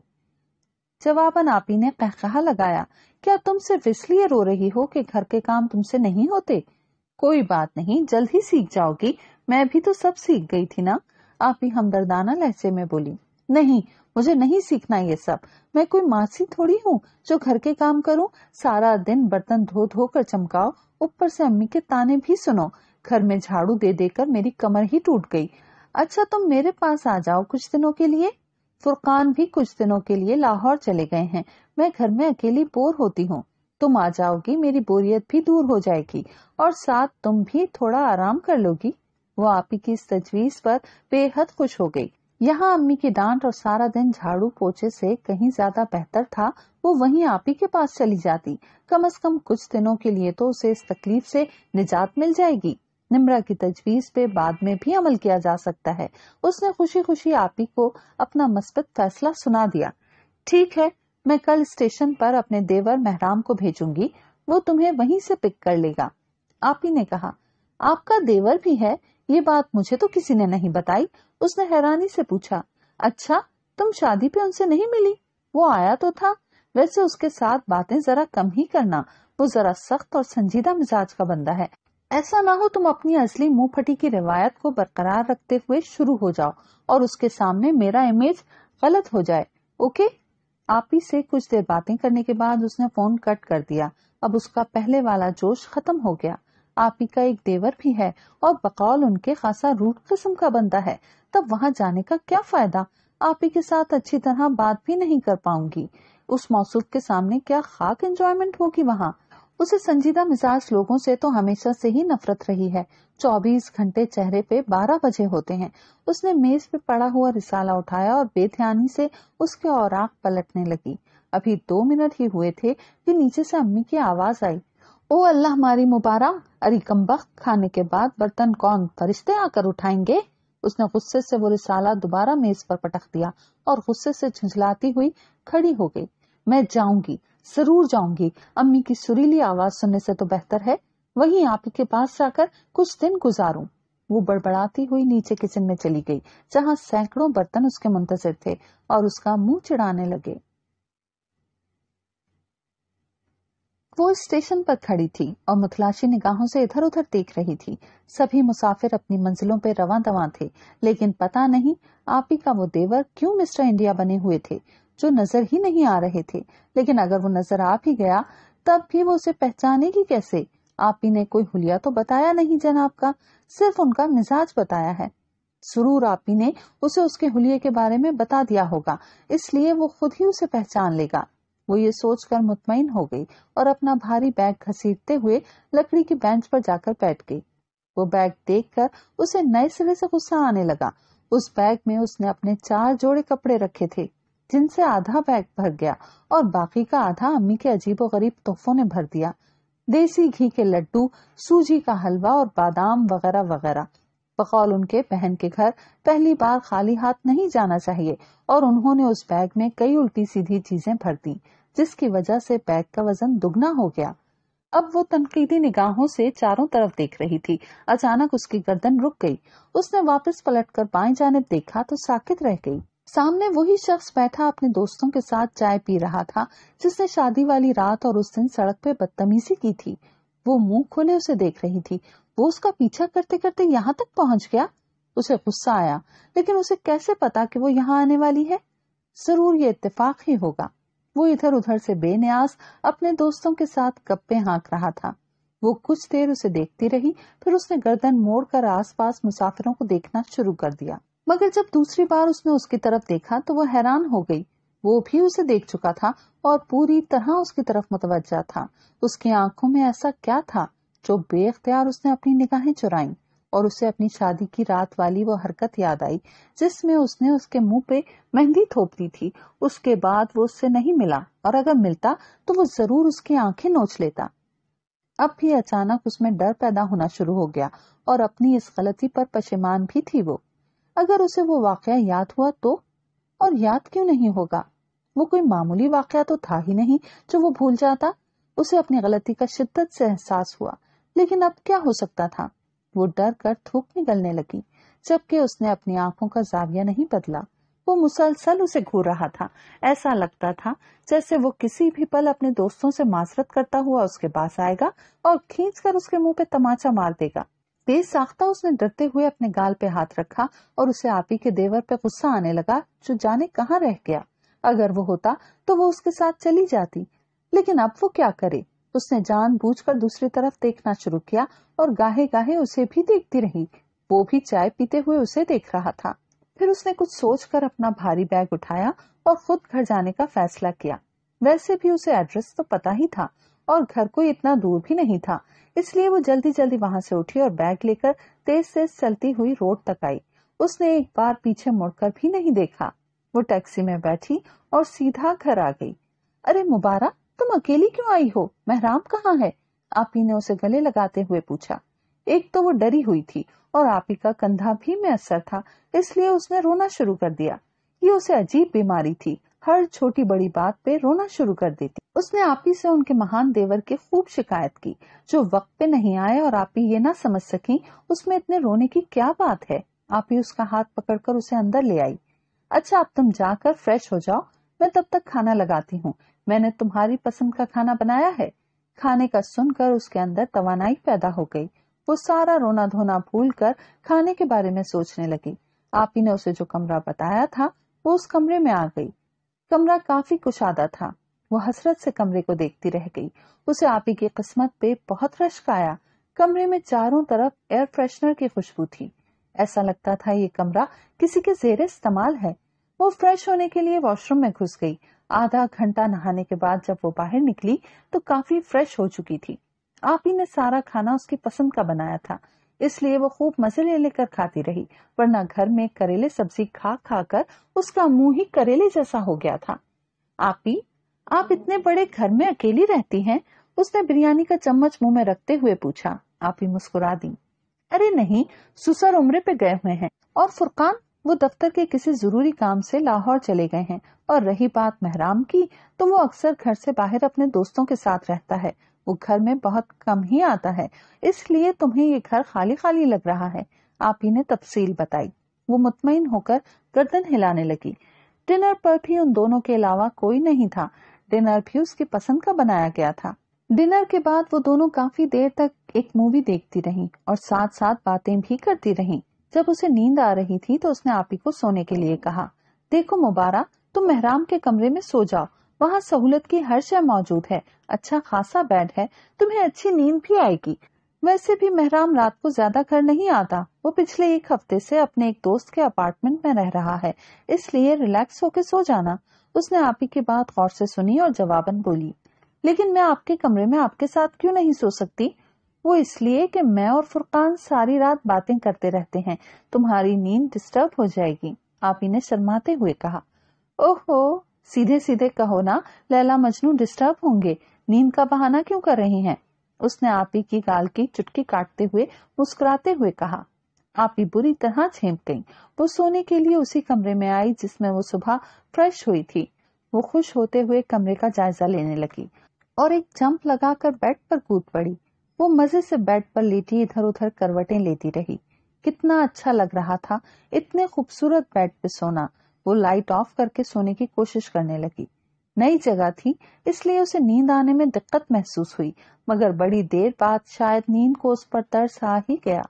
जवाबन आपी ने कहकहा लगाया क्या तुम सिर्फ इसलिए रो रही हो कि घर के काम तुमसे नहीं होते कोई बात नहीं जल्द ही सीख जाओगी मैं भी तो सब सीख गई थी ना आप ही हमदर्दाना लहसे में बोली नहीं मुझे नहीं सीखना ये सब मैं कोई मासी थोड़ी हूँ जो घर के काम करूँ सारा दिन बर्तन धो धो कर चमकाओ ऊपर से अम्मी के ताने भी सुनो घर में झाड़ू दे देकर मेरी कमर ही टूट गई अच्छा तुम मेरे पास आ जाओ कुछ दिनों के लिए फुरकान भी कुछ दिनों के लिए लाहौर चले गए हैं मैं घर में अकेली बोर होती हूँ तुम आ जाओगी मेरी बोरियत भी दूर हो जाएगी और साथ तुम भी थोड़ा आराम कर लोगी वो आप की इस तजवीज पर बेहद खुश हो गई यहाँ अम्मी की डांट और सारा दिन झाड़ू पोछे से कहीं ज्यादा बेहतर था वो वहीं आपी के पास चली जाती कम अज कम कुछ दिनों के लिए तो उसे इस तकलीफ से निजात मिल जाएगी निम्रा की तजवीज पे बाद में भी अमल किया जा सकता है उसने खुशी खुशी आपी को अपना मस्बत फैसला सुना दिया ठीक है मैं कल स्टेशन पर अपने देवर मेहराम को भेजूंगी वो तुम्हें वहीं से पिक कर लेगा आपी ने कहा आपका देवर भी है ये बात मुझे तो किसी ने नहीं बताई उसने हैरानी से पूछा अच्छा तुम शादी पे उनसे नहीं मिली वो आया तो था वैसे उसके साथ बातें जरा कम ही करना वो जरा सख्त और संजीदा मिजाज का बंदा है ऐसा ना हो तुम अपनी असली मुंह फटी की रिवायत को बरकरार रखते हुए शुरू हो जाओ और उसके सामने मेरा इमेज गलत हो जाए ओके आप ही से कुछ देर बातें करने के बाद उसने फोन कट कर दिया अब उसका पहले वाला जोश खत्म हो गया आप ही का एक देवर भी है और बकौल उनके खासा रूट किस्म का बंदा है तब वहाँ जाने का क्या फायदा आप ही के साथ अच्छी तरह बात भी नहीं कर पाऊंगी उस मौसू के सामने क्या खाक एंजॉयमेंट होगी वहाँ उसे संजीदा मिजाज लोगों से तो हमेशा से ही नफरत रही है चौबीस घंटे चेहरे पे बारह बजे होते हैं उसने मेज पे पड़ा हुआ रिसाला उठाया और बेध्यानी से उसके और पलटने लगी अभी दो मिनट ही हुए थे कि नीचे से अम्मी की आवाज आई ओ अल्लाह हमारी मुबारक अरी कम्बख्त खाने के बाद बर्तन कौन फरिश्ते आकर उठाएंगे उसने गुस्से से वो रिसाला दोबारा मेज पर पटक दिया और गुस्से से झुंझलाती हुई खड़ी हो गई मैं जाऊंगी जरूर जाऊंगी अम्मी की सुरीली आवाज सुनने से तो बेहतर है वहीं आप के पास जाकर कुछ दिन गुजारूं वो बड़बड़ाती हुई नीचे किचन में चली गई जहां सैकड़ों बर्तन उसके मुंतजर थे और उसका मुंह चिड़ाने लगे वो स्टेशन पर खड़ी थी और मुखलाशी निगाहों से इधर उधर देख रही थी सभी मुसाफिर अपनी मंजिलों पर रवा दवा थे लेकिन पता नहीं आप ही का वो देवर क्यों मिस्टर इंडिया बने हुए थे जो नजर ही नहीं आ रहे थे लेकिन अगर वो नजर आ भी गया तब भी वो उसे पहचानेगी कैसे आप ही ने कोई हुलिया तो बताया नहीं जनाब का सिर्फ उनका मिजाज बताया है सुरूर आपी ने उसे उसके हुलिये के बारे में बता दिया होगा इसलिए वो खुद ही उसे पहचान लेगा वो ये सोचकर मुतमिन हो गई और अपना भारी बैग घसीटते हुए लकड़ी की बेंच पर जाकर बैठ गई वो बैग देखकर उसे नए सिरे से गुस्सा आने लगा उस बैग में उसने अपने चार जोड़े कपड़े रखे थे जिनसे आधा बैग भर गया और बाकी का आधा अम्मी के अजीबो गरीब तोहफों ने भर दिया देसी घी के लड्डू सूजी का हलवा और बादाम वगैरह वगैरह बकौल उनके बहन के घर पहली बार खाली हाथ नहीं जाना चाहिए और उन्होंने उस बैग में कई उल्टी सीधी चीजें भर दी जिसकी वजह से बैग का वजन दुगना हो गया अब वो तनकीदी निगाहों से चारों तरफ देख रही थी अचानक उसकी गर्दन रुक गई उसने वापस पलटकर बाएं जाने देखा तो साकित रह गई सामने वही शख्स बैठा अपने दोस्तों के साथ चाय पी रहा था जिसने शादी वाली रात और उस दिन सड़क पे बदतमीजी की थी वो मुंह खुले उसे देख रही थी वो उसका पीछा करते करते यहाँ तक पहुंच गया उसे गुस्सा आया लेकिन उसे कैसे पता कि वो यहाँ आने वाली है जरूर ये इतफाक ही होगा वो इधर उधर से बेन्यास अपने दोस्तों के साथ गप्पे हाँक रहा था वो कुछ देर उसे देखती रही फिर उसने गर्दन मोड़कर आसपास मुसाफिरों को देखना शुरू कर दिया मगर जब दूसरी बार उसने उसकी तरफ देखा तो वो हैरान हो गई वो भी उसे देख चुका था और पूरी तरह उसकी तरफ मुतवजा था उसकी आंखों में ऐसा क्या था जो बेख्तियार उसने अपनी निगाहें चुराई और उसे अपनी शादी की रात वाली वो हरकत याद आई जिसमें उसने उसके मुंह पे मेहंदी थोप दी थी उसके बाद वो उससे नहीं मिला और अगर मिलता तो वो जरूर उसकी आंखें नोच लेता अब भी अचानक उसमें डर पैदा होना शुरू हो गया और अपनी इस गलती पर पशेमान भी थी वो अगर उसे वो वाकया याद हुआ तो और याद क्यों नहीं होगा वो कोई मामूली वाकया तो था ही नहीं जो वो भूल जाता उसे अपनी गलती का शिद्दत से एहसास हुआ लेकिन अब क्या हो सकता था वो डर कर थूक निकलने लगी जबकि उसने अपनी आंखों का जाविया नहीं बदला वो मुसलसल उसे घूर रहा था ऐसा लगता था जैसे वो किसी भी पल अपने दोस्तों से मासरत करता हुआ उसके पास आएगा और खींच कर उसके मुंह पे तमाचा मार देगा बेसाख्ता उसने डरते हुए अपने गाल पे हाथ रखा और उसे आपी के देवर पे गुस्सा आने लगा जो जाने कहाँ रह गया अगर वो होता तो वो उसके साथ चली जाती लेकिन अब वो क्या करे उसने जानबूझकर दूसरी तरफ देखना शुरू किया और गाहे गाहे उसे भी देखती रही वो भी चाय पीते हुए उसे देख रहा था फिर उसने कुछ सोचकर अपना भारी बैग उठाया और खुद घर जाने का फैसला किया वैसे भी उसे एड्रेस तो पता ही था और घर कोई इतना दूर भी नहीं था इसलिए वो जल्दी जल्दी वहां से उठी और बैग लेकर तेज तेज चलती हुई रोड तक आई उसने एक बार पीछे मुड़कर भी नहीं देखा वो टैक्सी में बैठी और सीधा घर आ गई अरे मुबारक तुम अकेली क्यों आई हो मेहराम कहाँ है आपी ने उसे गले लगाते हुए पूछा एक तो वो डरी हुई थी और आपी का कंधा भी में असर था इसलिए उसने रोना शुरू कर दिया ये उसे अजीब बीमारी थी हर छोटी बड़ी बात पे रोना शुरू कर देती उसने आपी से उनके महान देवर की खूब शिकायत की जो वक्त पे नहीं आए और आपी ये ना समझ सकी उसमें इतने रोने की क्या बात है आपी उसका हाथ पकड़कर उसे अंदर ले आई अच्छा अब तुम जाकर फ्रेश हो जाओ मैं तब तक खाना लगाती हूँ मैंने तुम्हारी पसंद का खाना बनाया है खाने का सुनकर उसके अंदर तवानाई पैदा हो गई वो सारा रोना धोना भूल कर खाने के बारे में सोचने लगी आप ही ने उसे जो कमरा बताया था वो उस कमरे में आ गई कमरा काफी कुशादा था वो हसरत से कमरे को देखती रह गई उसे आपी की किस्मत पे बहुत रश्क आया कमरे में चारों तरफ एयर फ्रेशनर की खुशबू थी ऐसा लगता था ये कमरा किसी के जेर इस्तेमाल है वो फ्रेश होने के लिए वॉशरूम में घुस गई आधा घंटा नहाने के बाद जब वो बाहर निकली तो काफी फ्रेश हो चुकी थी आप ही ने सारा खाना उसकी पसंद का बनाया था इसलिए वो खूब मजे ले लेकर खाती रही वरना घर में करेले सब्जी खा खा कर उसका मुंह ही करेले जैसा हो गया था आपी आप इतने बड़े घर में अकेली रहती हैं उसने बिरयानी का चम्मच मुंह में रखते हुए पूछा आपी मुस्कुरा दी अरे नहीं सुसर उम्र पे गए हुए हैं और फुरकान वो दफ्तर के किसी जरूरी काम से लाहौर चले गए हैं और रही बात महराम की तो वो अक्सर घर से बाहर अपने दोस्तों के साथ रहता है वो घर में बहुत कम ही आता है इसलिए तुम्हें ये घर खाली खाली लग रहा है आप ही ने तफसील बताई वो मुतमिन होकर गर्दन हिलाने लगी डिनर पर भी उन दोनों के अलावा कोई नहीं था डिनर भी उसकी पसंद का बनाया गया था डिनर के बाद वो दोनों काफी देर तक एक मूवी देखती रहीं और साथ साथ बातें भी करती रहीं जब उसे नींद आ रही थी तो उसने आपी को सोने के लिए कहा देखो मुबारा तुम मेहराम के कमरे में सो जाओ वहाँ सहूलत की हर शय मौजूद है अच्छा खासा बेड है तुम्हें अच्छी नींद भी आएगी वैसे भी मेहराम रात को ज्यादा घर नहीं आता वो पिछले एक हफ्ते से अपने एक दोस्त के अपार्टमेंट में रह रहा है इसलिए रिलैक्स होकर सो जाना उसने आपी की बात गौर से सुनी और जवाबन बोली लेकिन मैं आपके कमरे में आपके साथ क्यों नहीं सो सकती वो इसलिए कि मैं और फुरकान सारी रात बातें करते रहते हैं तुम्हारी नींद डिस्टर्ब हो जाएगी आपी ने शर्माते हुए कहा ओहो सीधे सीधे कहो ना लैला मजनू डिस्टर्ब होंगे नींद का बहाना क्यों कर रही हैं उसने आपी की गाल की चुटकी काटते हुए मुस्कुराते हुए कहा आपी बुरी तरह छेप गई वो सोने के लिए उसी कमरे में आई जिसमें वो सुबह फ्रेश हुई थी वो खुश होते हुए कमरे का जायजा लेने लगी और एक जंप लगाकर बेड पर कूद पड़ी वो मजे से बेड पर लेटी इधर उधर करवटें लेती रही कितना अच्छा लग रहा था इतने खूबसूरत बेड पे सोना वो लाइट ऑफ करके सोने की कोशिश करने लगी नई जगह थी इसलिए उसे नींद आने में दिक्कत महसूस हुई मगर बड़ी देर बाद शायद नींद को उस पर तरस आ ही गया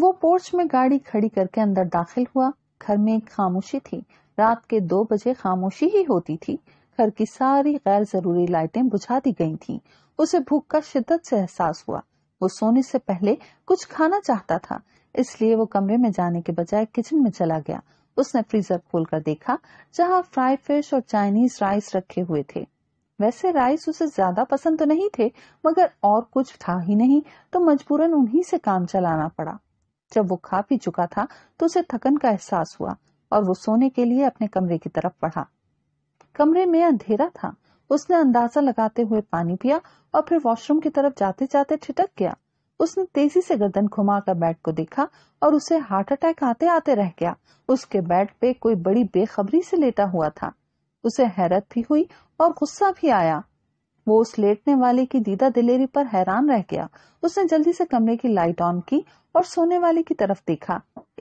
वो पोर्च में गाड़ी खड़ी करके अंदर दाखिल हुआ घर में एक खामोशी थी रात के दो बजे खामोशी ही होती थी घर की सारी गैर जरूरी लाइटें बुझा दी गई थीं। उसे भूख का शिद्दत से एहसास हुआ वो सोने से पहले कुछ खाना चाहता था इसलिए वो कमरे में जाने के बजाय किचन में चला गया उसने फ्रीजर खोलकर देखा जहां फ्राई फिश और चाइनीज राइस रखे हुए थे वैसे राइस उसे ज्यादा पसंद तो नहीं थे मगर और कुछ था ही नहीं तो मजबूरन उन्हीं से काम चलाना पड़ा जब वो खा पी चुका था तो उसे थकन का एहसास हुआ और वो सोने के लिए अपने कमरे की तरफ बढ़ा कमरे में अंधेरा था उसने अंदाजा लगाते हुए पानी पिया और फिर वॉशरूम की तरफ जाते जाते छिटक गया उसने तेजी से गर्दन घुमाकर बेड को देखा और उसे हार्ट अटैक आते आते रह गया उसके बेड पे कोई बड़ी बेखबरी से लेटा हुआ था उसे हैरत भी हुई और गुस्सा भी आया वो उस लेटने वाले की दीदा दिलेरी पर हैरान रह गया उसने जल्दी से कमरे की लाइट ऑन की और सोने वाले की तरफ देखा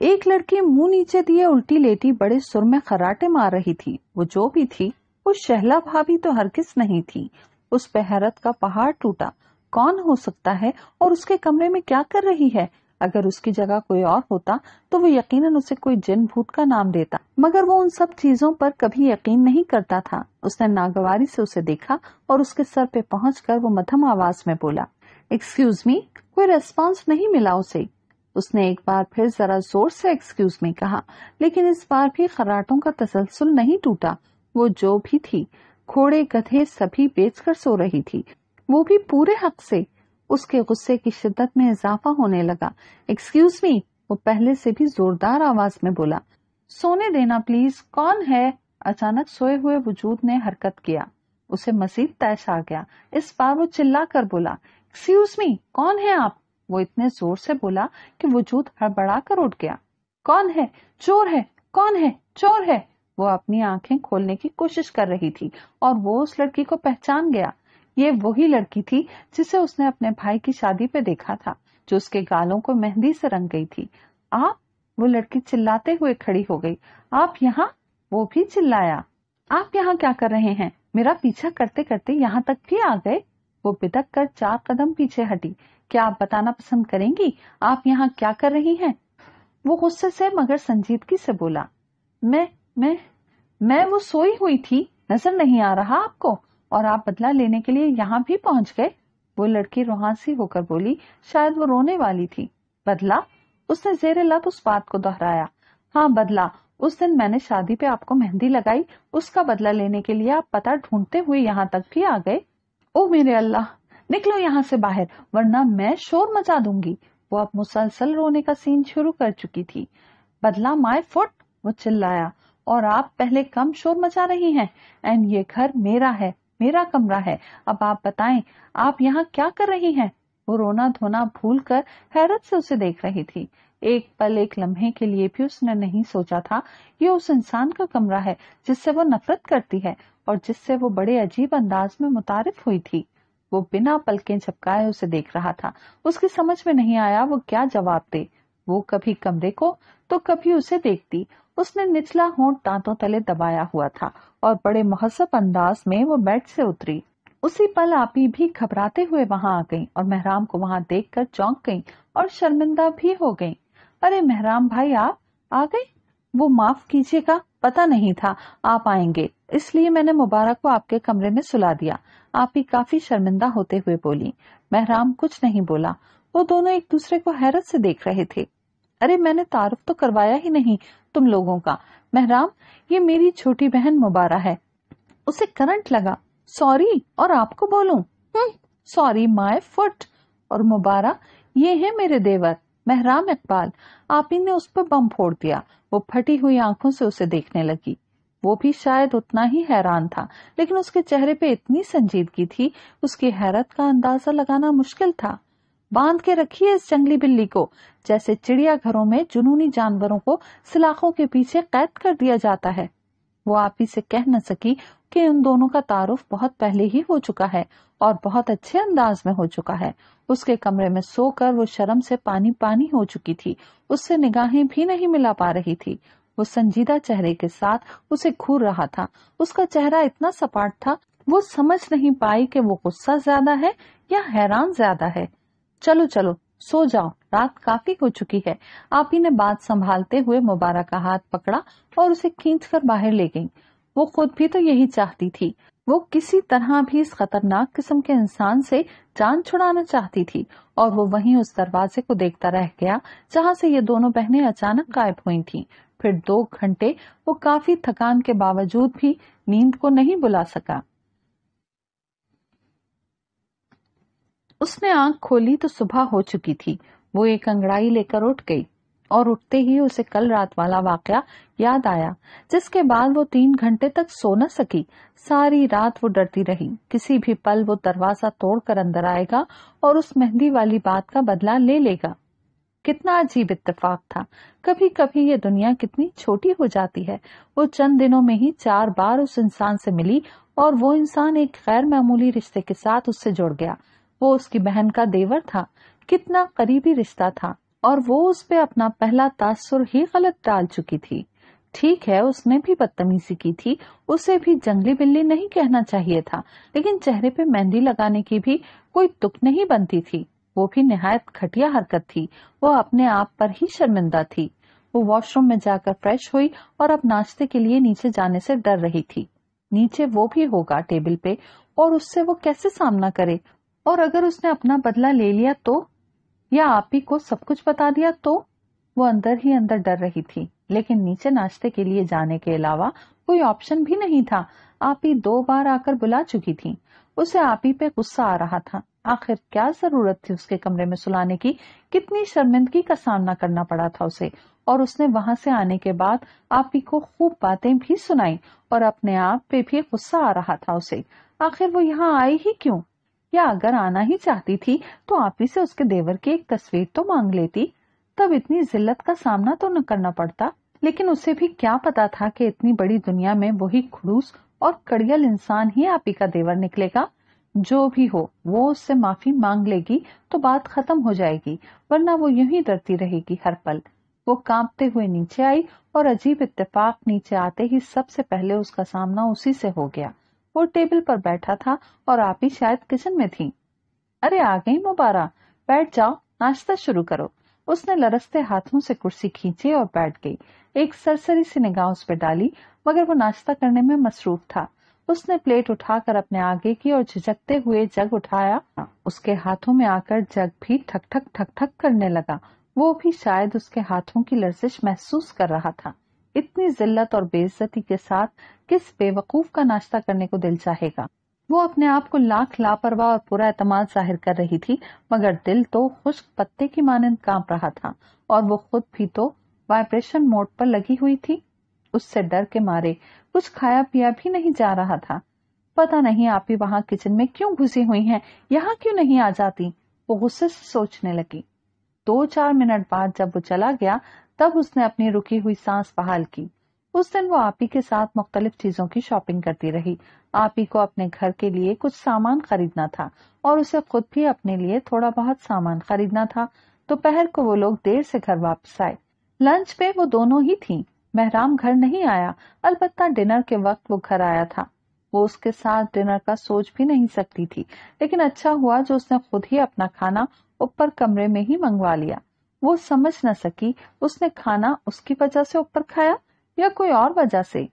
एक लड़की मुंह नीचे दिए उल्टी लेटी बड़े सुर में खराटे मार रही थी वो जो भी थी वो शहला भाभी तो किस नहीं थी उस पे हैरत का पहाड़ टूटा कौन हो सकता है और उसके कमरे में क्या कर रही है अगर उसकी जगह कोई और होता तो वो यकीनन उसे कोई जिन भूत का नाम देता मगर वो उन सब चीजों पर कभी यकीन नहीं करता था उसने नागवारी से उसे देखा और उसके सर पे कर वो मध्यम आवाज में बोला एक्सक्यूज मी कोई रेस्पॉन्स नहीं मिला उसे उसने एक बार फिर जरा जोर से एक्सक्यूज मी कहा लेकिन इस बार भी खराटों का तसलसल नहीं टूटा वो जो भी थी घोड़े गधे सभी बेचकर सो रही थी वो भी पूरे हक से उसके गुस्से की शिद्दत में इजाफा होने लगा एक्सक्यूज मी वो पहले से भी जोरदार आवाज में बोला सोने देना प्लीज कौन है अचानक सोए हुए वजूद ने हरकत किया उसे मजीद तैश आ गया इस बार वो चिल्ला कर बोला एक्सक्यूज मी कौन है आप वो इतने जोर से बोला कि वजूद हड़बड़ा कर उठ गया कौन है चोर है कौन है चोर है वो अपनी आंखें खोलने की कोशिश कर रही थी और वो उस लड़की को पहचान गया ये वही लड़की थी जिसे उसने अपने भाई की शादी पे देखा था जो उसके गालों को मेहंदी से रंग गई थी आप वो लड़की चिल्लाते हुए खड़ी हो गई आप यहाँ वो भी चिल्लाया आप यहाँ क्या कर रहे हैं मेरा पीछा करते करते यहाँ तक भी आ गए वो बिदक कर चार कदम पीछे हटी क्या आप बताना पसंद करेंगी आप यहाँ क्या कर रही हैं वो गुस्से से मगर संजीदगी से बोला मैं मैं मैं वो सोई हुई थी नजर नहीं आ रहा आपको और आप बदला लेने के लिए यहाँ भी पहुंच गए वो लड़की रोहानसी होकर बोली शायद वो रोने वाली थी बदला उसने जेर लत उस बात को दोहराया हाँ बदला उस दिन मैंने शादी पे आपको मेहंदी लगाई उसका बदला लेने के लिए आप पता ढूंढते हुए यहाँ तक भी आ गए ओ मेरे अल्लाह निकलो यहाँ से बाहर वरना मैं शोर मचा दूंगी वो अब मुसलसल रोने का सीन शुरू कर चुकी थी बदला माय फुट वो चिल्लाया और आप पहले कम शोर मचा रही हैं एंड ये घर मेरा है मेरा कमरा है अब आप बताएं आप यहाँ क्या कर रही हैं वो रोना धोना भूल कर हैरत से उसे देख रही थी एक पल एक लम्हे के लिए भी उसने नहीं सोचा था ये उस इंसान का कमरा है जिससे वो नफरत करती है और जिससे वो बड़े अजीब अंदाज में मुतारिफ हुई थी वो बिना पलकें झपकाए उसे देख रहा था उसकी समझ में नहीं आया वो क्या जवाब दे वो कभी कमरे को तो कभी उसे देखती उसने निचला होंठ दांतों तले दबाया हुआ था और बड़े महसब अंदाज में वो बेड से उतरी उसी पल आपी भी घबराते हुए वहां आ गई और मेहराम को वहां देखकर चौंक गई और शर्मिंदा भी हो गई अरे मेहराम भाई आप आ गए वो माफ कीजिएगा पता नहीं था आप आएंगे इसलिए मैंने मुबारक को आपके कमरे में सुला दिया आप ही काफी शर्मिंदा होते हुए बोली मेहराम कुछ नहीं बोला वो दोनों एक दूसरे को हैरत से देख रहे थे अरे मैंने तारुफ तो करवाया ही नहीं तुम लोगों का मेहराम ये मेरी छोटी बहन मुबारा है उसे करंट लगा सॉरी और आपको बोलो हम्म, सॉरी माई फुट और मुबारा ये है मेरे देवर मेहराम इकबाल आप ही ने उस पर बम फोड़ दिया वो फटी हुई आंखों से उसे देखने लगी वो भी शायद उतना ही हैरान था लेकिन उसके चेहरे पे इतनी संजीदगी थी उसकी हैरत का अंदाजा लगाना मुश्किल था बांध के रखिए इस जंगली बिल्ली को जैसे चिड़ियाघरों में जुनूनी जानवरों को सलाखों के पीछे कैद कर दिया जाता है वो आप ही से कह न सकी कि उन दोनों का तारुफ बहुत पहले ही हो चुका है और बहुत अच्छे अंदाज में हो चुका है उसके कमरे में सोकर वो शर्म से पानी पानी हो चुकी थी उससे निगाहें भी नहीं मिला पा रही थी वो संजीदा चेहरे के साथ उसे घूर रहा था उसका चेहरा इतना सपाट था वो समझ नहीं पाई कि वो गुस्सा ज्यादा है या हैरान ज्यादा है चलो चलो सो जाओ रात काफी हो चुकी है आप ही ने बात संभालते हुए मुबारक का हाथ पकड़ा और उसे खींच कर बाहर ले गई वो खुद भी तो यही चाहती थी वो किसी तरह भी इस खतरनाक किस्म के इंसान से जान छुड़ाना चाहती थी और वो वहीं उस दरवाजे को देखता रह गया जहाँ से ये दोनों बहनें अचानक गायब हुई थीं। फिर दो घंटे वो काफी थकान के बावजूद भी नींद को नहीं बुला सका उसने आंख खोली तो सुबह हो चुकी थी वो एक अंगड़ाई लेकर उठ गई और उठते ही उसे कल रात वाला वाकया याद आया जिसके बाद वो तीन घंटे तक सो न सकी सारी रात वो डरती रही किसी भी पल वो दरवाजा तोड़कर अंदर आएगा और उस मेहंदी वाली बात का बदला ले लेगा कितना अजीब इत्तेफाक था कभी कभी ये दुनिया कितनी छोटी हो जाती है वो चंद दिनों में ही चार बार उस इंसान से मिली और वो इंसान एक गैर मामूली रिश्ते के साथ उससे जुड़ गया वो उसकी बहन का देवर था कितना करीबी रिश्ता था और वो उस पर अपना पहला तासुर ही गलत डाल चुकी थी ठीक है उसने भी बदतमीजी की थी उसे भी जंगली बिल्ली नहीं कहना चाहिए था लेकिन चेहरे पे मेहंदी लगाने की भी कोई तुक नहीं बनती थी वो भी निहायत घटिया हरकत थी वो अपने आप पर ही शर्मिंदा थी वो वॉशरूम में जाकर फ्रेश हुई और अब नाश्ते के लिए नीचे जाने से डर रही थी नीचे वो भी होगा टेबल पे और उससे वो कैसे सामना करे और अगर उसने अपना बदला ले लिया तो या आप ही को सब कुछ बता दिया तो वो अंदर ही अंदर डर रही थी लेकिन नीचे नाश्ते के लिए जाने के अलावा कोई ऑप्शन भी नहीं था आपी दो बार आकर बुला चुकी थी उसे आप ही पे गुस्सा आ रहा था आखिर क्या जरूरत थी उसके कमरे में सुलाने की कितनी शर्मिंदगी का सामना करना पड़ा था उसे और उसने वहां से आने के बाद आपी को खूब बातें भी सुनाई और अपने आप पे भी गुस्सा आ रहा था उसे आखिर वो यहाँ आई ही क्यों या अगर आना ही चाहती थी तो आप ही से उसके देवर की एक तस्वीर तो मांग लेती तब इतनी जिल्लत का सामना तो न करना पड़ता लेकिन उसे भी क्या पता था कि इतनी बड़ी दुनिया में वही खड़ूस और कड़ियल इंसान ही आप ही का देवर निकलेगा जो भी हो वो उससे माफी मांग लेगी तो बात खत्म हो जाएगी वरना वो यूं ही डरती रहेगी हर पल वो कांपते हुए नीचे आई और अजीब इत्तेफाक नीचे आते ही सबसे पहले उसका सामना उसी से हो गया वो टेबल पर बैठा था और आप ही शायद किचन में थी अरे आ गई मुबारा बैठ जाओ नाश्ता शुरू करो उसने लरसते हाथों से कुर्सी खींची और बैठ गई एक सरसरी सी निगाह उस पर डाली मगर वो नाश्ता करने में मसरूफ था उसने प्लेट उठाकर अपने आगे की और झिझकते हुए जग उठाया उसके हाथों में आकर जग भी ठक ठक ठक ठक करने लगा वो भी शायद उसके हाथों की लर्जिश महसूस कर रहा था इतनी जिल्लत और बेइज्जती के साथ किस बेवकूफ का नाश्ता करने को दिल चाहेगा वो अपने आप को लाख लापरवाह और पूरा एतमाद जाहिर कर रही थी मगर दिल तो खुश्क पत्ते की मानंद कांप रहा था और वो खुद भी तो वाइब्रेशन मोड पर लगी हुई थी उससे डर के मारे कुछ खाया पिया भी नहीं जा रहा था पता नहीं आप ही वहां किचन में क्यों घुसी हुई हैं यहाँ क्यों नहीं आ जाती वो गुस्से से सोचने लगी दो चार मिनट बाद जब वो चला गया तब उसने अपनी रुकी हुई सांस बहाल की उस दिन वो आपी के साथ मुख्तलिफ चीजों की शॉपिंग करती रही आपी को अपने घर के लिए कुछ सामान खरीदना था और उसे खुद भी अपने लिए थोड़ा बहुत सामान खरीदना था दोपहर तो को वो लोग देर से घर वापस आए लंच में वो दोनों ही थी महराम घर नहीं आया अलबत्ता डिनर के वक्त वो घर आया था वो उसके साथ डिनर का सोच भी नहीं सकती थी लेकिन अच्छा हुआ जो उसने खुद ही अपना खाना ऊपर कमरे में ही मंगवा लिया वो समझ न सकी उसने खाना उसकी वजह से ऊपर खाया या कोई और वजह से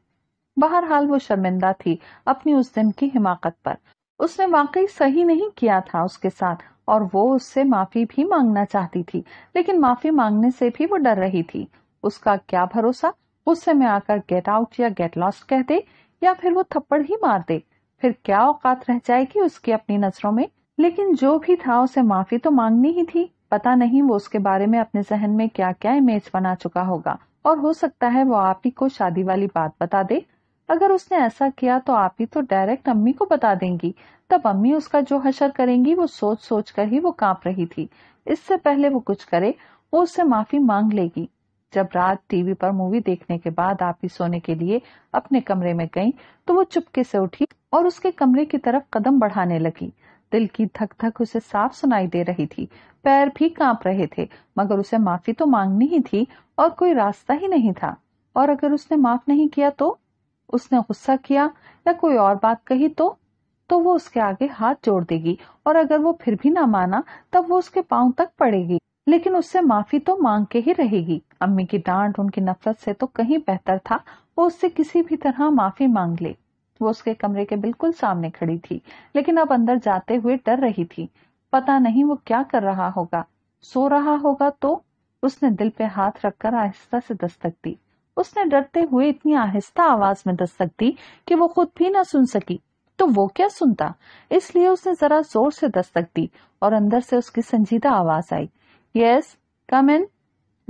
बहरहाल वो शर्मिंदा थी अपनी उस दिन की हिमाकत पर उसने वाकई सही नहीं किया था उसके साथ और वो उससे माफी भी मांगना चाहती थी लेकिन माफी मांगने से भी वो डर रही थी उसका क्या भरोसा उससे में आकर गेट आउट या गेट लॉस्ट कह दे या फिर वो थप्पड़ ही मार दे फिर क्या औकात रह जाएगी उसकी अपनी नजरों में लेकिन जो भी था उसे माफी तो मांगनी ही थी पता नहीं वो उसके बारे में अपने जहन में क्या क्या इमेज बना चुका होगा और हो सकता है वो आप ही को शादी वाली बात बता दे अगर उसने ऐसा किया तो आप ही तो डायरेक्ट अम्मी को बता देंगी तब अम्मी उसका जो हशर करेंगी वो सोच सोच कर ही वो कांप रही थी इससे पहले वो कुछ करे वो उससे माफी मांग लेगी जब रात टीवी पर मूवी देखने के बाद आप ही सोने के लिए अपने कमरे में गई तो वो चुपके से उठी और उसके कमरे की तरफ कदम बढ़ाने लगी दिल की धक धक उसे साफ सुनाई दे रही थी पैर भी कांप रहे थे मगर उसे माफी तो मांगनी ही थी और कोई रास्ता ही नहीं था और अगर उसने माफ नहीं किया तो उसने गुस्सा किया या कोई और बात कही तो तो वो उसके आगे हाथ जोड़ देगी और अगर वो फिर भी ना माना तब वो उसके पांव तक पड़ेगी लेकिन उससे माफी तो मांग के ही रहेगी अम्मी की डांट उनकी नफरत से तो कहीं बेहतर था वो उससे किसी भी तरह माफी मांग ले वो उसके कमरे के बिल्कुल सामने खड़ी थी लेकिन अब अंदर जाते हुए डर रही थी पता नहीं वो क्या कर रहा होगा सो रहा होगा तो उसने दिल पे हाथ रखकर आहिस्ता से दस्तक दी उसने डरते हुए इतनी आहिस्ता आवाज में दस्तक दी कि वो खुद भी ना सुन सकी तो वो क्या सुनता इसलिए उसने जरा जोर से दस्तक दी और अंदर से उसकी संजीदा आवाज आई यस कम इन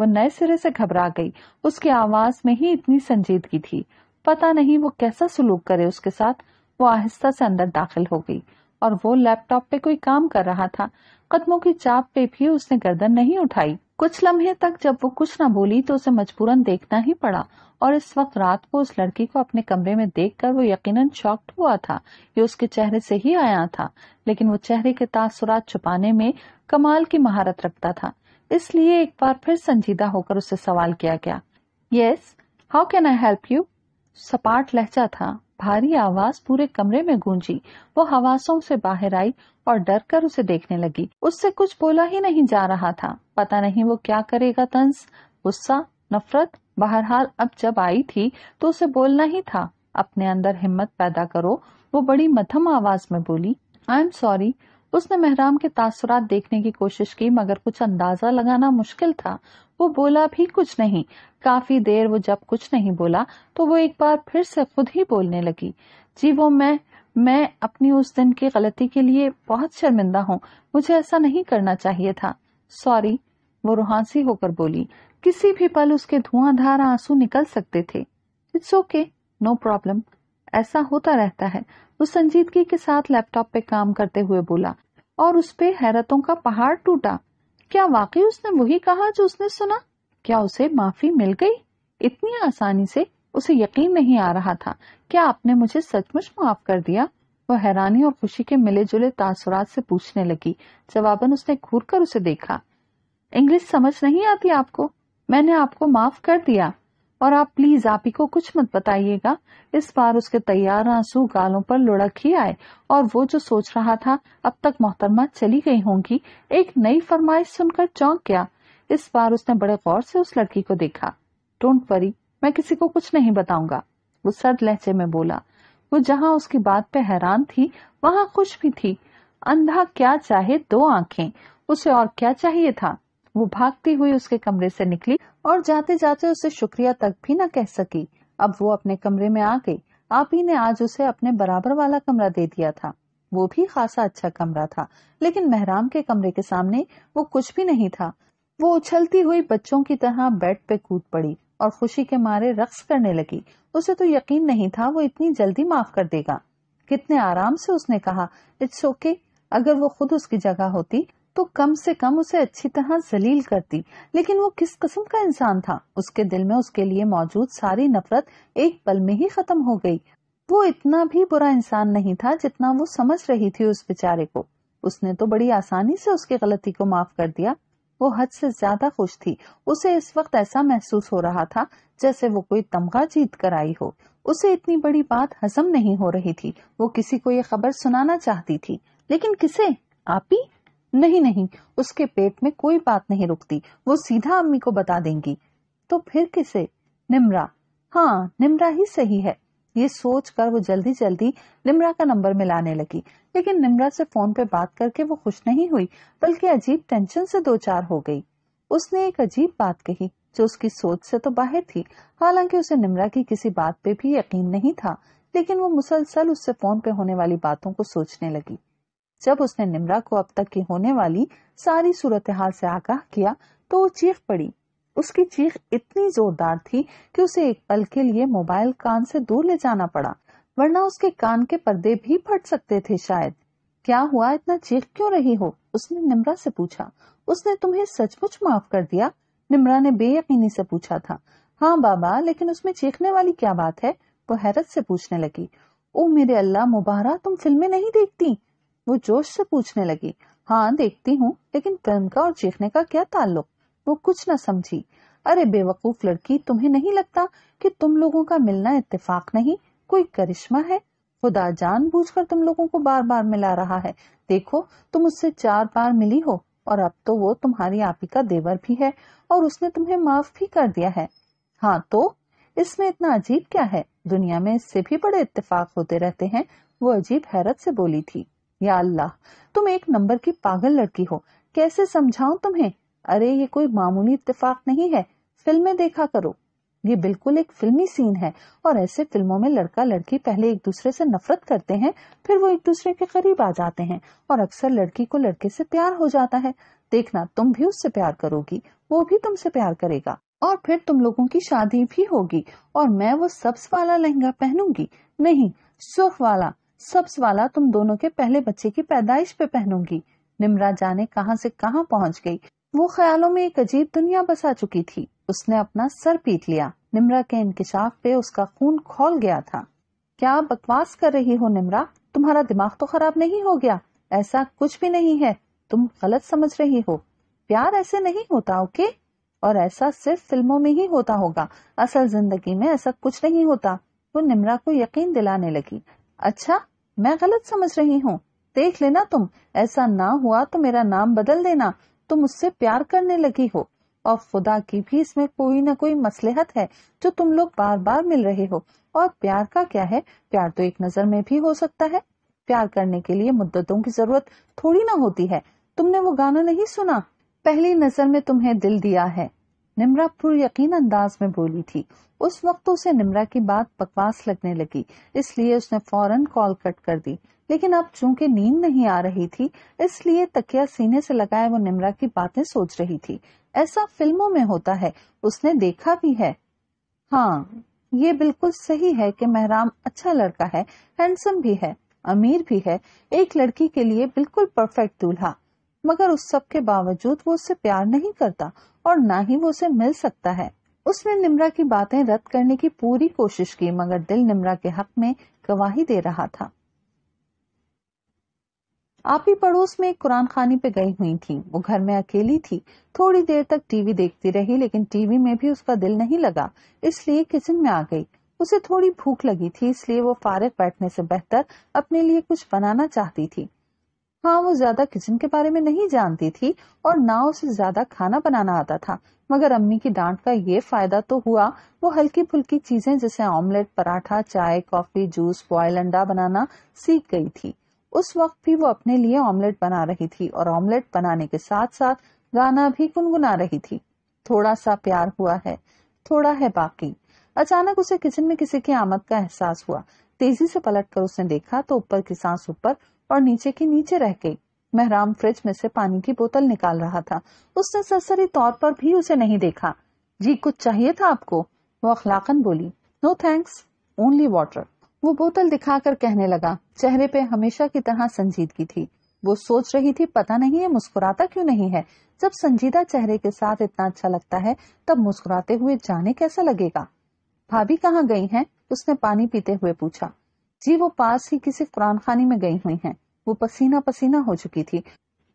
वो नए सिरे से घबरा गई उसकी आवाज में ही इतनी संजीदगी थी पता नहीं वो कैसा सुलूक करे उसके साथ वो आहिस्ता से अंदर दाखिल हो गई और वो लैपटॉप पे कोई काम कर रहा था कदमों की चाप पे भी उसने गर्दन नहीं उठाई कुछ लम्हे तक जब वो कुछ ना बोली तो उसे मजबूरन देखना ही पड़ा और इस वक्त रात को उस लड़की को अपने कमरे में देखकर वो यकीनन शॉक्ड हुआ था ये उसके चेहरे से ही आया था लेकिन वो चेहरे के तासुरात छुपाने में कमाल की महारत रखता था इसलिए एक बार फिर संजीदा होकर उससे सवाल किया गया yes how can I help you सपाट लहजा था भारी आवाज पूरे कमरे में गूंजी वो हवासों से बाहर आई और डर कर उसे देखने लगी उससे कुछ बोला ही नहीं जा रहा था पता नहीं वो क्या करेगा तंस गुस्सा नफरत बहरहाल अब जब आई थी तो उसे बोलना ही था अपने अंदर हिम्मत पैदा करो वो बड़ी मध्यम आवाज में बोली आई एम सॉरी उसने मेहराम के तासुरात देखने की कोशिश की मगर कुछ अंदाजा लगाना मुश्किल था वो बोला भी कुछ नहीं काफी देर वो जब कुछ नहीं बोला तो वो एक बार फिर से खुद ही बोलने लगी जी वो मैं मैं अपनी उस दिन की गलती के लिए बहुत शर्मिंदा हूँ मुझे ऐसा नहीं करना चाहिए था सॉरी वो रुहासी होकर बोली किसी भी पल उसके धुआंधार आंसू निकल सकते थे इट्स ओके नो प्रॉब्लम ऐसा होता रहता है वो संजीदगी के साथ लैपटॉप पे काम करते हुए बोला और उस हैरतों का पहाड़ टूटा क्या वाकई उसने वही कहा जो उसने सुना क्या उसे माफी मिल गई इतनी आसानी से उसे यकीन नहीं आ रहा था क्या आपने मुझे सचमुच माफ कर दिया वह हैरानी और खुशी के मिले जुले तासुरात से पूछने लगी जवाबन उसने घूर कर उसे देखा इंग्लिश समझ नहीं आती आपको मैंने आपको माफ कर दिया और आप प्लीज आप ही को कुछ मत बताइएगा इस बार उसके तैयार आंसू गालों पर लुढ़क ही आए और वो जो सोच रहा था अब तक मोहतरमा चली गई होंगी एक नई फरमाइश सुनकर चौंक गया इस बार उसने बड़े गौर से उस लड़की को देखा डोंट वरी मैं किसी को कुछ नहीं बताऊंगा वो सर्द लहजे में बोला वो जहां उसकी बात पे हैरान थी वहां खुश भी थी अंधा क्या चाहे दो आंखें उसे और क्या चाहिए था वो भागती हुई उसके कमरे से निकली और जाते जाते उसे शुक्रिया तक भी न कह सकी अब वो अपने कमरे में आ गई आप ही ने आज उसे अपने बराबर वाला कमरा दे दिया था वो भी खासा अच्छा कमरा था लेकिन मेहराम के कमरे के सामने वो कुछ भी नहीं था वो उछलती हुई बच्चों की तरह बेड पे कूद पड़ी और खुशी के मारे रक्स करने लगी उसे तो यकीन नहीं था वो इतनी जल्दी माफ कर देगा कितने आराम से उसने कहा इट्स ओके okay, अगर वो खुद उसकी जगह होती तो कम से कम उसे अच्छी तरह जलील करती लेकिन वो किस कस्म का इंसान था उसके दिल में उसके लिए मौजूद सारी नफरत एक पल में ही खत्म हो गई वो इतना भी बुरा इंसान नहीं था जितना वो समझ रही थी उस बेचारे को उसने तो बड़ी आसानी से उसकी गलती को माफ कर दिया वो हद से ज्यादा खुश थी उसे इस वक्त ऐसा महसूस हो रहा था जैसे वो कोई तमगा जीत कर आई हो उसे इतनी बड़ी बात हजम नहीं हो रही थी वो किसी को ये खबर सुनाना चाहती थी लेकिन किसे आपी नहीं नहीं उसके पेट में कोई बात नहीं रुकती वो सीधा अम्मी को बता देंगी तो फिर किसे निमरा हाँ निमरा ही सही है ये सोचकर वो जल्दी जल्दी निमरा का नंबर मिलाने लगी लेकिन निमरा से फोन पे बात करके वो खुश नहीं हुई बल्कि अजीब टेंशन से दो चार हो गई उसने एक अजीब बात कही जो उसकी सोच से तो बाहर थी हालांकि उसे निमरा की किसी बात पे भी यकीन नहीं था लेकिन वो मुसलसल उससे फोन पे होने वाली बातों को सोचने लगी जब उसने निमरा को अब तक की होने वाली सारी सूरत हाल से आगाह किया तो वो चीख पड़ी उसकी चीख इतनी जोरदार थी कि उसे एक पल के लिए मोबाइल कान से दूर ले जाना पड़ा वरना उसके कान के पर्दे भी फट सकते थे शायद क्या हुआ इतना चीख क्यों रही हो उसने निमरा से पूछा उसने तुम्हें सचमुच माफ कर दिया निमरा ने बेयकीनी से पूछा था हाँ बाबा लेकिन उसमें चीखने वाली क्या बात है वो हैरत से पूछने लगी ओ मेरे अल्लाह मुबारा तुम फिल्में नहीं देखती वो जोश से पूछने लगी हाँ देखती हूँ लेकिन फिल्म का और चीखने का क्या ताल्लुक वो कुछ न समझी अरे बेवकूफ लड़की तुम्हें नहीं लगता कि तुम लोगों का मिलना इत्तेफाक नहीं कोई करिश्मा है खुदा जान कर तुम लोगों को बार बार मिला रहा है देखो तुम उससे चार बार मिली हो और अब तो वो तुम्हारी आपी का देवर भी है और उसने तुम्हें माफ भी कर दिया है हाँ तो इसमें इतना अजीब क्या है दुनिया में इससे भी बड़े इत्तेफाक होते रहते हैं वो अजीब हैरत से बोली थी या अल्लाह तुम एक नंबर की पागल लड़की हो कैसे समझाऊं तुम्हें अरे ये कोई मामूली इतफाक नहीं है फिल्में देखा करो ये बिल्कुल एक फिल्मी सीन है और ऐसे फिल्मों में लड़का लड़की पहले एक दूसरे से नफरत करते हैं फिर वो एक दूसरे के करीब आ जाते हैं और अक्सर लड़की को लड़के से प्यार हो जाता है देखना तुम भी उससे प्यार करोगी वो भी तुमसे प्यार करेगा और फिर तुम लोगों की शादी भी होगी और मैं वो सब्स वाला लहंगा पहनूंगी नहीं सुख वाला सब्स वाला तुम दोनों के पहले बच्चे की पैदाइश पे पहनूंगी निमरा जाने कहां से कहां पहुंच गई वो ख्यालों में एक अजीब दुनिया बसा चुकी थी उसने अपना सर पीट लिया निमरा के इंकशाफ पे उसका खून खोल गया था क्या बकवास कर रही हो निमरा तुम्हारा दिमाग तो खराब नहीं हो गया ऐसा कुछ भी नहीं है तुम गलत समझ रही हो प्यार ऐसे नहीं होता ओके और ऐसा सिर्फ फिल्मों में ही होता होगा असल जिंदगी में ऐसा कुछ नहीं होता वो तो निमरा को यकीन दिलाने लगी अच्छा मैं गलत समझ रही हूँ देख लेना तुम ऐसा ना हुआ तो मेरा नाम बदल देना तुम उससे प्यार करने लगी हो और खुदा की भी इसमें कोई ना कोई मसलहत है जो तुम लोग बार बार मिल रहे हो और प्यार का क्या है प्यार तो एक नजर में भी हो सकता है प्यार करने के लिए मुद्दतों की जरूरत थोड़ी ना होती है तुमने वो गाना नहीं सुना पहली नजर में तुम्हें दिल दिया है निमरा पुर यकीन अंदाज में बोली थी उस वक्त तो उसे निमरा की बात बकवास लगने लगी इसलिए उसने फौरन कॉल कट कर दी लेकिन अब चूंकि नींद नहीं आ रही थी इसलिए तकिया सीने से लगाए वो निमरा की बातें सोच रही थी ऐसा फिल्मों में होता है उसने देखा भी है हाँ ये बिल्कुल सही है कि महराम अच्छा लड़का है हैंडसम भी है अमीर भी है एक लड़की के लिए बिल्कुल परफेक्ट दूल्हा मगर उस सब के बावजूद वो उससे प्यार नहीं करता और ना ही वो उसे मिल सकता है उसने निम्रा की बातें रद्द करने की पूरी कोशिश की मगर दिल निम्रा के हक में गवाही दे रहा था आप ही पड़ोस में एक कुरान खानी पे गई हुई थी वो घर में अकेली थी थोड़ी देर तक टीवी देखती रही लेकिन टीवी में भी उसका दिल नहीं लगा इसलिए किचन में आ गई उसे थोड़ी भूख लगी थी इसलिए वो फारिग बैठने से बेहतर अपने लिए कुछ बनाना चाहती थी हाँ वो ज्यादा किचन के बारे में नहीं जानती थी और ना उसे ज्यादा खाना बनाना आता था मगर अम्मी की डांट का ये फायदा तो हुआ वो हल्की फुल्की चीजें जैसे ऑमलेट पराठा चाय कॉफी जूस बॉयल अंडा बनाना सीख गई थी उस वक्त भी वो अपने लिए ऑमलेट बना रही थी और ऑमलेट बनाने के साथ साथ गाना भी गुनगुना रही थी थोड़ा सा प्यार हुआ है थोड़ा है बाकी अचानक उसे किचन में किसी की आमद का एहसास हुआ तेजी से पलट कर उसने देखा तो ऊपर की सांस ऊपर और नीचे की नीचे रह गई महराम फ्रिज में से पानी की बोतल निकाल रहा था उसने सरसरी तौर पर भी उसे नहीं देखा जी कुछ चाहिए था आपको वो अखलाकन बोली नो थैंक्स ओनली वाटर वो बोतल दिखाकर कहने लगा चेहरे पे हमेशा की तरह संजीदगी थी वो सोच रही थी पता नहीं है मुस्कुराता क्यों नहीं है जब संजीदा चेहरे के साथ इतना अच्छा लगता है तब मुस्कुराते हुए जाने कैसा लगेगा भाभी कहाँ गई हैं उसने पानी पीते हुए पूछा जी वो पास ही किसी कुरान खानी में गई हुई हैं वो पसीना पसीना हो चुकी थी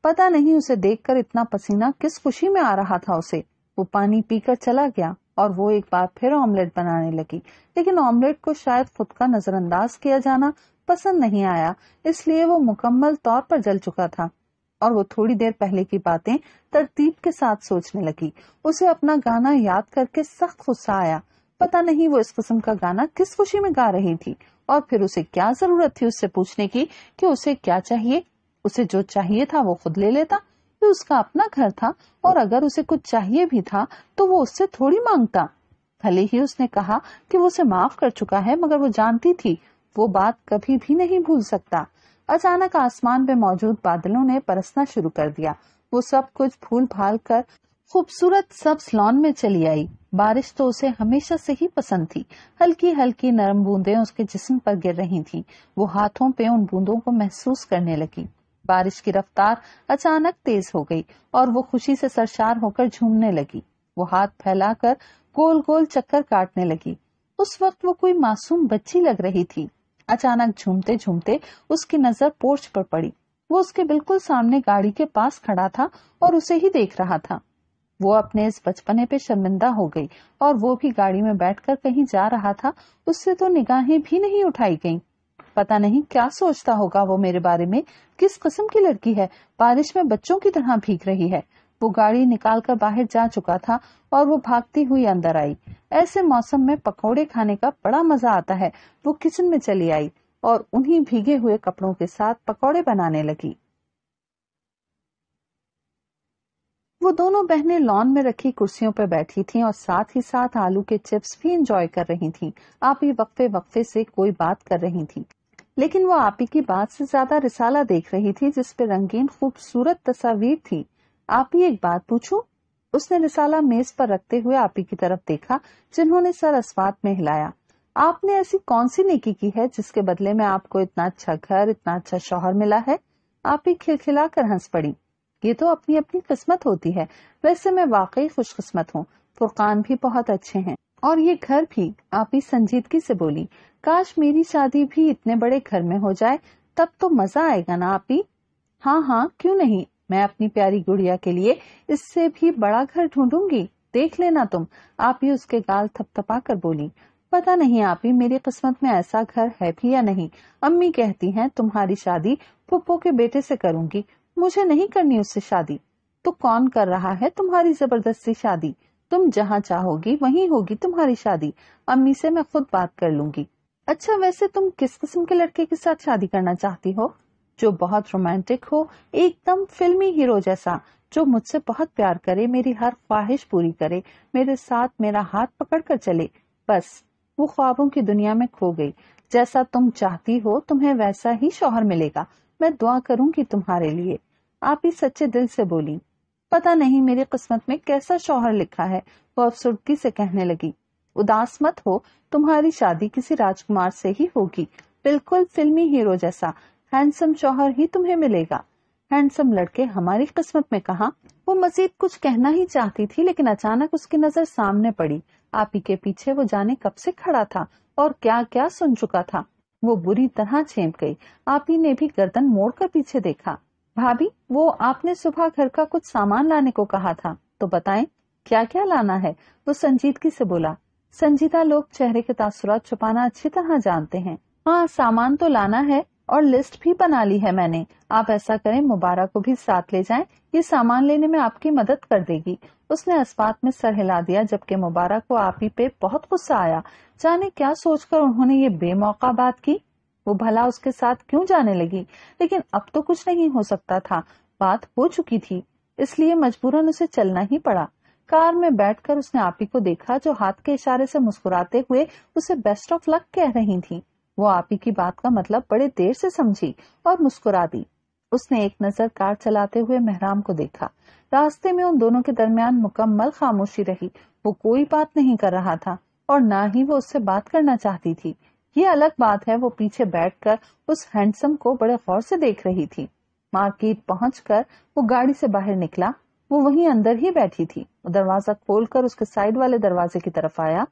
पता नहीं उसे देखकर इतना पसीना किस खुशी में आ रहा था उसे वो पानी पीकर चला गया और वो एक बार फिर ऑमलेट बनाने लगी लेकिन ऑमलेट को शायद खुद का नजरअंदाज किया जाना पसंद नहीं आया इसलिए वो मुकम्मल तौर पर जल चुका था और वो थोड़ी देर पहले की बातें तरतीब के साथ सोचने लगी उसे अपना गाना याद करके सख्त गुस्सा आया पता नहीं वो इस किस्म का गाना किस खुशी में गा रही थी और फिर उसे क्या जरूरत थी उससे पूछने की कि उसे क्या चाहिए उसे जो चाहिए था वो खुद ले लेता ये उसका अपना घर था और अगर उसे कुछ चाहिए भी था तो वो उससे थोड़ी मांगता भले ही उसने कहा कि वो उसे माफ कर चुका है मगर वो जानती थी वो बात कभी भी नहीं भूल सकता अचानक आसमान पे मौजूद बादलों ने परसना शुरू कर दिया वो सब कुछ भूल भाल कर खूबसूरत सब स्लॉन में चली आई बारिश तो उसे हमेशा से ही पसंद थी हल्की हल्की नरम बूंदे उसके जिस्म पर गिर रही थीं। वो हाथों पे उन बूंदों को महसूस करने लगी बारिश की रफ्तार अचानक तेज हो गई और वो खुशी से सरशार होकर झूमने लगी वो हाथ फैलाकर गोल गोल चक्कर काटने लगी उस वक्त वो कोई मासूम बच्ची लग रही थी अचानक झूमते झूमते उसकी नजर पोर्च पर पड़ी वो उसके बिल्कुल सामने गाड़ी के पास खड़ा था और उसे ही देख रहा था वो अपने इस बचपने पे शर्मिंदा हो गई और वो भी गाड़ी में बैठकर कहीं जा रहा था उससे तो निगाहें भी नहीं उठाई गईं। पता नहीं क्या सोचता होगा वो मेरे बारे में किस किस्म की लड़की है बारिश में बच्चों की तरह भीग रही है वो गाड़ी निकाल कर बाहर जा चुका था और वो भागती हुई अंदर आई ऐसे मौसम में पकौड़े खाने का बड़ा मजा आता है वो किचन में चली आई और उन्हीं भीगे हुए कपड़ों के साथ पकौड़े बनाने लगी वो दोनों बहनें लॉन में रखी कुर्सियों पर बैठी थीं और साथ ही साथ आलू के चिप्स भी इंजॉय कर रही थीं। आप ही वक्फे वक्फे से कोई बात कर रही थीं। लेकिन वो आपी की बात से ज्यादा रिसाला देख रही थी जिस पे रंगीन खूबसूरत तस्वीर थी आप ही एक बात पूछो उसने रिसाला मेज पर रखते हुए आपी की तरफ देखा जिन्होंने सर असवात में हिलाया आपने ऐसी कौन सी नेकी की है जिसके बदले में आपको इतना अच्छा घर इतना अच्छा शोहर मिला है आप ही खिलखिला कर हंस पड़ी ये तो अपनी अपनी किस्मत होती है वैसे मैं वाकई खुशकिस्मत हूँ फुरकान भी बहुत अच्छे हैं और ये घर भी आपी संजीदगी से बोली काश मेरी शादी भी इतने बड़े घर में हो जाए तब तो मजा आएगा ना आपी हाँ हाँ क्यों नहीं मैं अपनी प्यारी गुड़िया के लिए इससे भी बड़ा घर ढूंढूंगी देख लेना तुम आप ही उसके गाल थपथपा कर बोली पता नहीं आप ही मेरी किस्मत में ऐसा घर है भी या नहीं अम्मी कहती हैं तुम्हारी शादी पुप्पो के बेटे से करूंगी मुझे नहीं करनी उससे शादी तो कौन कर रहा है तुम्हारी जबरदस्ती शादी तुम जहाँ चाहोगी वहीं होगी तुम्हारी शादी अम्मी से मैं खुद बात कर लूंगी अच्छा वैसे तुम किस किस्म के लड़के के साथ शादी करना चाहती हो जो बहुत रोमांटिक हो एकदम फिल्मी हीरो जैसा जो मुझसे बहुत प्यार करे मेरी हर ख्वाहिश पूरी करे मेरे साथ मेरा हाथ पकड़ कर चले बस वो ख्वाबों की दुनिया में खो गई जैसा तुम चाहती हो तुम्हें वैसा ही शोहर मिलेगा मैं दुआ करूंगी तुम्हारे लिए आप ही सच्चे दिल से बोली पता नहीं मेरी किस्मत में कैसा शोहर लिखा है वो अफसुर्दगी से कहने लगी उदास मत हो तुम्हारी शादी किसी राजकुमार से ही होगी बिल्कुल फिल्मी हीरो जैसा हैंडसम शोहर ही तुम्हें मिलेगा हैंडसम लड़के हमारी किस्मत में कहा वो मजीद कुछ कहना ही चाहती थी लेकिन अचानक उसकी नजर सामने पड़ी आप के पीछे वो जाने कब से खड़ा था और क्या क्या सुन चुका था वो बुरी तरह छेप गई आप ही ने भी गर्दन मोड़ कर पीछे देखा भाभी वो आपने सुबह घर का कुछ सामान लाने को कहा था तो बताएं क्या क्या लाना है वो संजीदगी से बोला संजीदा लोग चेहरे के तासुरात छुपाना अच्छी तरह जानते हैं हाँ सामान तो लाना है और लिस्ट भी बना ली है मैंने आप ऐसा करें मुबारक को भी साथ ले जाएं ये सामान लेने में आपकी मदद कर देगी उसने अस्पात में सर हिला दिया जबकि मुबारक को आप ही पे बहुत गुस्सा आया जाने क्या सोचकर उन्होंने ये बेमौका बात की वो भला उसके साथ क्यों जाने लगी लेकिन अब तो कुछ नहीं हो सकता था बात हो चुकी थी इसलिए मजबूरन उसे चलना ही पड़ा कार में बैठकर उसने आपी को देखा जो हाथ के इशारे से मुस्कुराते हुए उसे बेस्ट ऑफ लक कह रही थी वो आपी की बात का मतलब बड़े देर से समझी और मुस्कुरा दी उसने एक नजर कार चलाते हुए मेहराम को देखा रास्ते में उन दोनों के दरमियान मुकम्मल खामोशी रही वो कोई बात नहीं कर रहा था और ना ही वो उससे बात करना चाहती थी ये अलग बात है वो पीछे बैठकर उस हैंडसम को बड़े गौर से देख रही थी मार्केट पहुंचकर वो गाड़ी से बाहर निकला वो वहीं अंदर ही बैठी थी वो दरवाजा खोलकर उसके साइड वाले दरवाजे की तरफ आया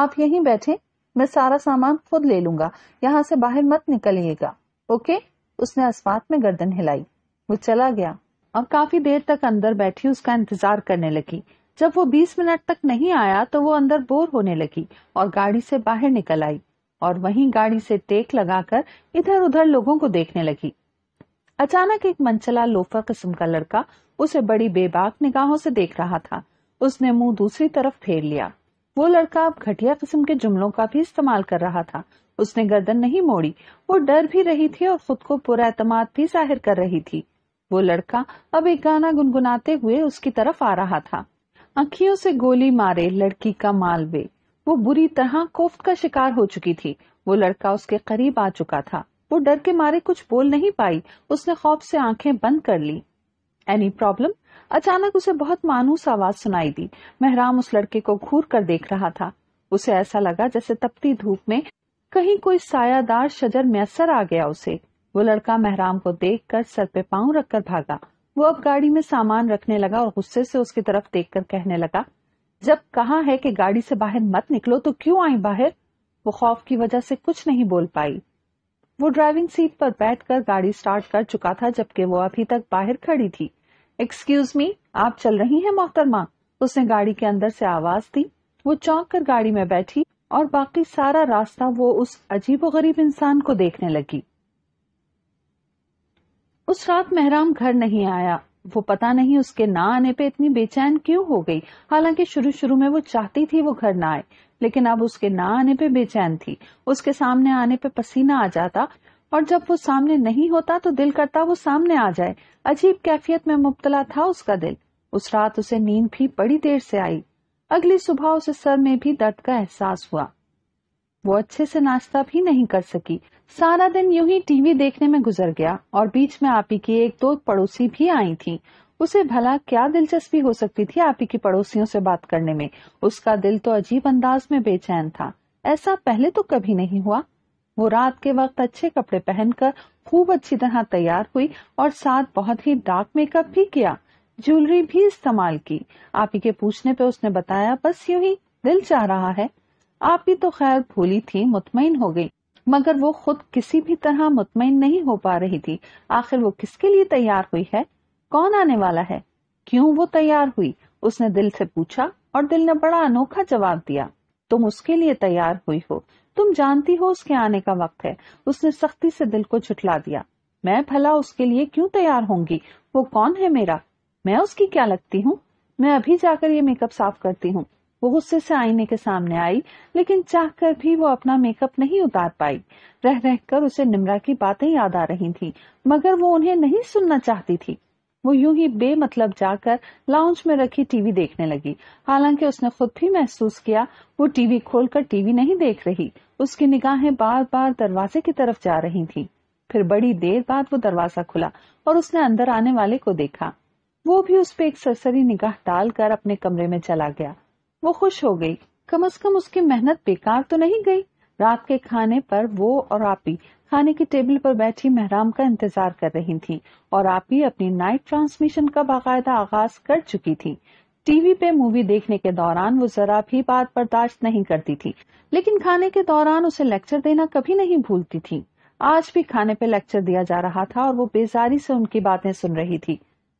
आप यहीं बैठे मैं सारा सामान खुद ले लूंगा यहाँ से बाहर मत निकलिएगा ओके उसने अस्पात में गर्दन हिलाई वो चला गया और काफी देर तक अंदर बैठी उसका इंतजार करने लगी जब वो 20 मिनट तक नहीं आया तो वो अंदर बोर होने लगी और गाड़ी से बाहर निकल आई और वहीं गाड़ी से टेक लगाकर इधर उधर लोगों को देखने लगी अचानक एक मंचला लोफर किस्म का लड़का उसे बड़ी बेबाक निगाहों से देख रहा था उसने मुंह दूसरी तरफ फेर लिया वो लड़का अब घटिया किस्म के जुमलों का भी इस्तेमाल कर रहा था उसने गर्दन नहीं मोड़ी वो डर भी रही थी और खुद को पूरा एतमाद भी जाहिर कर रही थी वो लड़का अब एक गाना गुनगुनाते हुए उसकी तरफ आ रहा था अखियों से गोली मारे लड़की का मालवे वो बुरी तरह कोफ्त का शिकार हो चुकी थी वो लड़का उसके करीब आ चुका था वो डर के मारे कुछ बोल नहीं पाई उसने खौफ से आंखें बंद कर ली एनी प्रॉब्लम अचानक उसे बहुत मानूस आवाज सुनाई दी मेहराम उस लड़के को घूर कर देख रहा था उसे ऐसा लगा जैसे तपती धूप में कहीं कोई सायादार शजर मैसर आ गया उसे वो लड़का मेहराम को देख कर सर पे पांव रखकर भागा वो अब गाड़ी में सामान रखने लगा और गुस्से से उसकी तरफ देख कर कहने लगा जब कहा है कि गाड़ी से बाहर मत निकलो तो क्यों आई बाहर वो खौफ की वजह से कुछ नहीं बोल पाई वो ड्राइविंग सीट पर बैठकर गाड़ी स्टार्ट कर चुका था जबकि वो अभी तक बाहर खड़ी थी एक्सक्यूज मी आप चल रही हैं मोहतरमा उसने गाड़ी के अंदर से आवाज दी वो चौंक कर गाड़ी में बैठी और बाकी सारा रास्ता वो उस अजीब गरीब इंसान को देखने लगी उस रात मेहराम घर नहीं आया वो पता नहीं उसके ना आने पे इतनी बेचैन क्यों हो गई हालांकि शुरू शुरू में वो चाहती थी वो घर ना आए लेकिन अब उसके ना आने पे बेचैन थी उसके सामने आने पे पसीना आ जाता और जब वो सामने नहीं होता तो दिल करता वो सामने आ जाए अजीब कैफियत में मुबतला था उसका दिल उस रात उसे नींद भी बड़ी देर से आई अगली सुबह उसे सर में भी दर्द का एहसास हुआ वो अच्छे से नाश्ता भी नहीं कर सकी सारा दिन यूं ही टीवी देखने में गुजर गया और बीच में आपी की एक दो पड़ोसी भी आई थी उसे भला क्या दिलचस्पी हो सकती थी आपी की पड़ोसियों से बात करने में उसका दिल तो अजीब अंदाज में बेचैन था ऐसा पहले तो कभी नहीं हुआ वो रात के वक्त अच्छे कपड़े पहनकर खूब अच्छी तरह तैयार हुई और साथ बहुत ही डार्क मेकअप भी किया ज्वेलरी भी इस्तेमाल की आपी के पूछने पे उसने बताया बस यूं ही दिल चाह रहा है आप ही तो खैर भूली थी मुतमिन हो गई मगर वो खुद किसी भी तरह मुतमिन नहीं हो पा रही थी आखिर वो किसके लिए तैयार हुई है कौन आने वाला है क्यों वो तैयार हुई उसने दिल से पूछा और दिल ने बड़ा अनोखा जवाब दिया तुम उसके लिए तैयार हुई हो तुम जानती हो उसके आने का वक्त है उसने सख्ती से दिल को छुटला दिया मैं भला उसके लिए क्यों तैयार होंगी वो कौन है मेरा मैं उसकी क्या लगती हूँ मैं अभी जाकर ये मेकअप साफ करती हूँ वो गुस्से से आईने के सामने आई लेकिन चाह कर भी वो अपना मेकअप नहीं उतार पाई रह रहकर उसे निमरा की बातें याद आ रही थी मगर वो उन्हें नहीं सुनना चाहती थी वो यूं ही बेमतलब जाकर लाउंज में रखी टीवी देखने लगी हालांकि उसने खुद भी महसूस किया वो टीवी खोलकर टीवी नहीं देख रही उसकी निगाहें बार बार दरवाजे की तरफ जा रही थी फिर बड़ी देर बाद वो दरवाजा खुला और उसने अंदर आने वाले को देखा वो भी उस पर एक सरसरी निगाह डालकर अपने कमरे में चला गया वो खुश हो गई कम से कम उसकी मेहनत बेकार तो नहीं गई रात के खाने पर वो और आपी खाने की टेबल पर बैठी मेहराम का इंतजार कर रही थी और आपी अपनी नाइट ट्रांसमिशन का बाकायदा आगाज कर चुकी थी टीवी पे मूवी देखने के दौरान वो जरा भी बात बर्दाश्त नहीं करती थी लेकिन खाने के दौरान उसे लेक्चर देना कभी नहीं भूलती थी आज भी खाने पे लेक्चर दिया जा रहा था और वो बेजारी से उनकी बातें सुन रही थी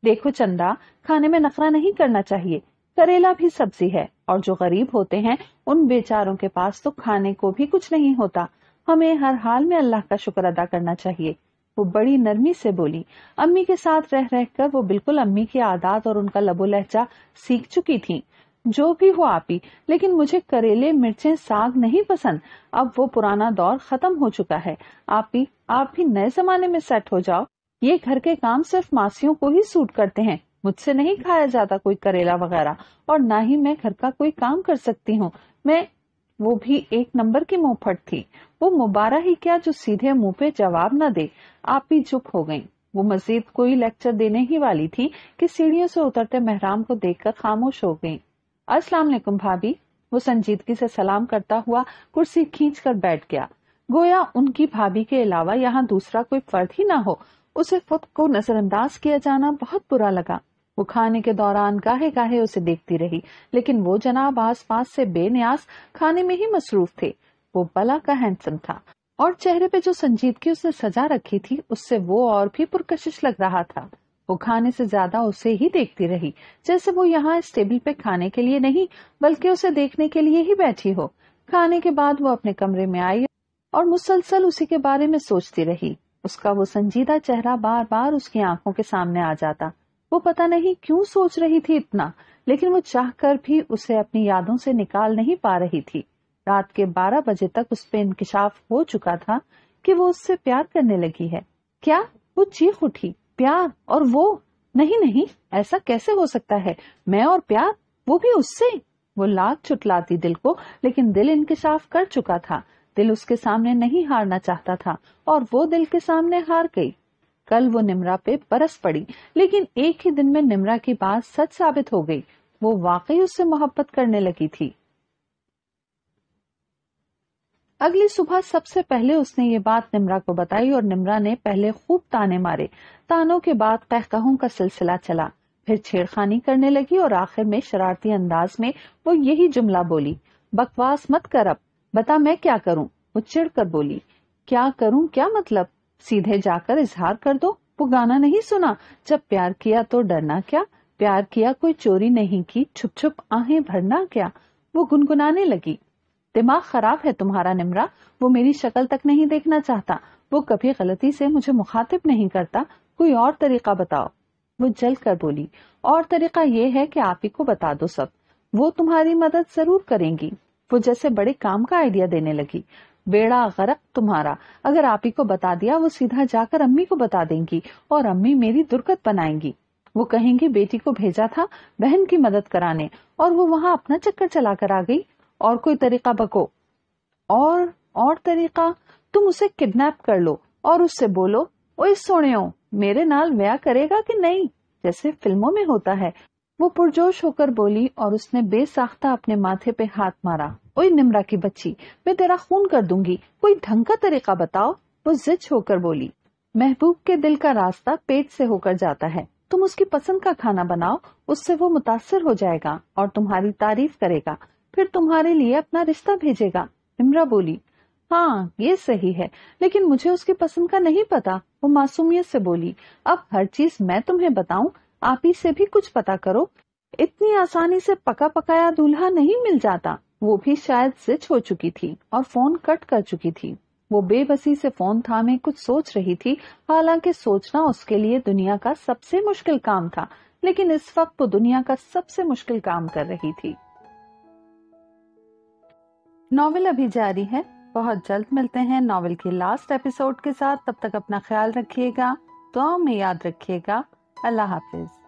देखो चंदा खाने में नखरा नहीं करना चाहिए करेला भी सब्जी है और जो गरीब होते हैं उन बेचारों के पास तो खाने को भी कुछ नहीं होता हमें हर हाल में अल्लाह का शुक्र अदा करना चाहिए वो बड़ी नरमी से बोली अम्मी के साथ रह रहकर वो बिल्कुल अम्मी की आदत और उनका लबो लहजा सीख चुकी थी जो भी हो आपी लेकिन मुझे करेले मिर्चे साग नहीं पसंद अब वो पुराना दौर खत्म हो चुका है आपी आप भी नए जमाने में सेट हो जाओ ये घर के काम सिर्फ मासियों को ही सूट करते हैं मुझसे नहीं खाया जाता कोई करेला वगैरह और ना ही मैं घर का कोई काम कर सकती हूँ मैं वो भी एक नंबर की मुंहफट थी वो मुबारा ही क्या जो सीधे मुँह पे जवाब न दे आप ही चुप हो गयी वो मजीद कोई लेक्चर देने ही वाली थी कि सीढ़ियों से उतरते मेहराम को देखकर खामोश हो गयी अस्सलाम वालेकुम भाभी वो संजीदगी से सलाम करता हुआ कुर्सी खींच कर बैठ गया गोया उनकी भाभी के अलावा यहाँ दूसरा कोई फर्द ही ना हो उसे खुद को नजरअंदाज किया जाना बहुत बुरा लगा वो खाने के दौरान काहे काहे उसे देखती रही लेकिन वो जनाब आस पास से बेन्यास खाने में ही मसरूफ थे वो बला का हैंडसम था और चेहरे पे जो की उसने सजा रखी थी उससे वो और भी पुरकशिश लग रहा था वो खाने से ज्यादा उसे ही देखती रही जैसे वो यहाँ इस टेबल पे खाने के लिए नहीं बल्कि उसे देखने के लिए ही बैठी हो खाने के बाद वो अपने कमरे में आई और मुसलसल उसी के बारे में सोचती रही उसका वो संजीदा चेहरा बार बार उसकी आंखों के सामने आ जाता वो पता नहीं क्यों सोच रही थी इतना लेकिन वो चाहकर भी उसे अपनी यादों से निकाल नहीं पा रही थी रात के 12 बजे तक उस पर इंकशाफ हो चुका था कि वो उससे प्यार करने लगी है क्या वो चीख उठी प्यार और वो नहीं नहीं ऐसा कैसे हो सकता है मैं और प्यार वो भी उससे वो लाख चुटलाती दिल को लेकिन दिल इंकशाफ कर चुका था दिल उसके सामने नहीं हारना चाहता था और वो दिल के सामने हार गई कल वो निमरा पे बरस पड़ी लेकिन एक ही दिन में निमरा की बात सच साबित हो गई वो वाकई उससे मोहब्बत करने लगी थी अगली सुबह सबसे पहले उसने ये बात निमरा को बताई और निमरा ने पहले खूब ताने मारे तानों के बाद कहकहों का सिलसिला चला फिर छेड़खानी करने लगी और आखिर में शरारती अंदाज में वो यही जुमला बोली बकवास मत कर अब बता मैं क्या करूं वो चिड़ कर बोली क्या करूं क्या मतलब सीधे जाकर इजहार कर दो वो गाना नहीं सुना जब प्यार किया तो डरना क्या प्यार किया कोई चोरी नहीं की छुप छुप आहें भरना क्या वो गुनगुनाने लगी दिमाग खराब है तुम्हारा निमरा वो मेरी शक्ल तक नहीं देखना चाहता वो कभी गलती से मुझे मुखातिब नहीं करता कोई और तरीका बताओ वो जल कर बोली और तरीका ये है कि आप ही को बता दो सब वो तुम्हारी मदद जरूर करेंगी वो जैसे बड़े काम का आइडिया देने लगी बेड़ा गरक तुम्हारा अगर आप ही को बता दिया वो सीधा जाकर अम्मी को बता देंगी और अम्मी मेरी दुर्गत बनाएंगी वो कहेंगी बेटी को भेजा था बहन की मदद कराने और वो वहां अपना चक्कर चला कर आ गई और कोई तरीका बको और और तरीका तुम उसे किडनैप कर लो और उससे बोलो ओ सोने मेरे नाल व्याह करेगा कि नहीं जैसे फिल्मों में होता है वो पुरजोश होकर बोली और उसने बेसाख्ता अपने माथे पे हाथ मारा ओए निमरा की बच्ची मैं तेरा खून कर दूंगी कोई ढंग का तरीका बताओ वो जिद होकर बोली महबूब के दिल का रास्ता पेट से होकर जाता है तुम उसकी पसंद का खाना बनाओ उससे वो मुतासर हो जाएगा और तुम्हारी तारीफ करेगा फिर तुम्हारे लिए अपना रिश्ता भेजेगा इमरा बोली हाँ ये सही है लेकिन मुझे उसकी पसंद का नहीं पता वो मासूमियत से बोली अब हर चीज मैं तुम्हें बताऊं आप ही से भी कुछ पता करो इतनी आसानी से पका पकाया दूल्हा नहीं मिल जाता वो भी शायद स्विच हो चुकी थी और फोन कट कर चुकी थी वो बेबसी से फोन थामे कुछ सोच रही थी हालांकि सोचना उसके लिए दुनिया का सबसे मुश्किल काम था लेकिन इस वक्त वो दुनिया का सबसे मुश्किल काम कर रही थी नॉवेल अभी जारी है बहुत जल्द मिलते हैं नॉवेल के लास्ट एपिसोड के साथ तब तक अपना ख्याल रखिएगा दुआ में याद रखिएगा अल्लाह हाफिज़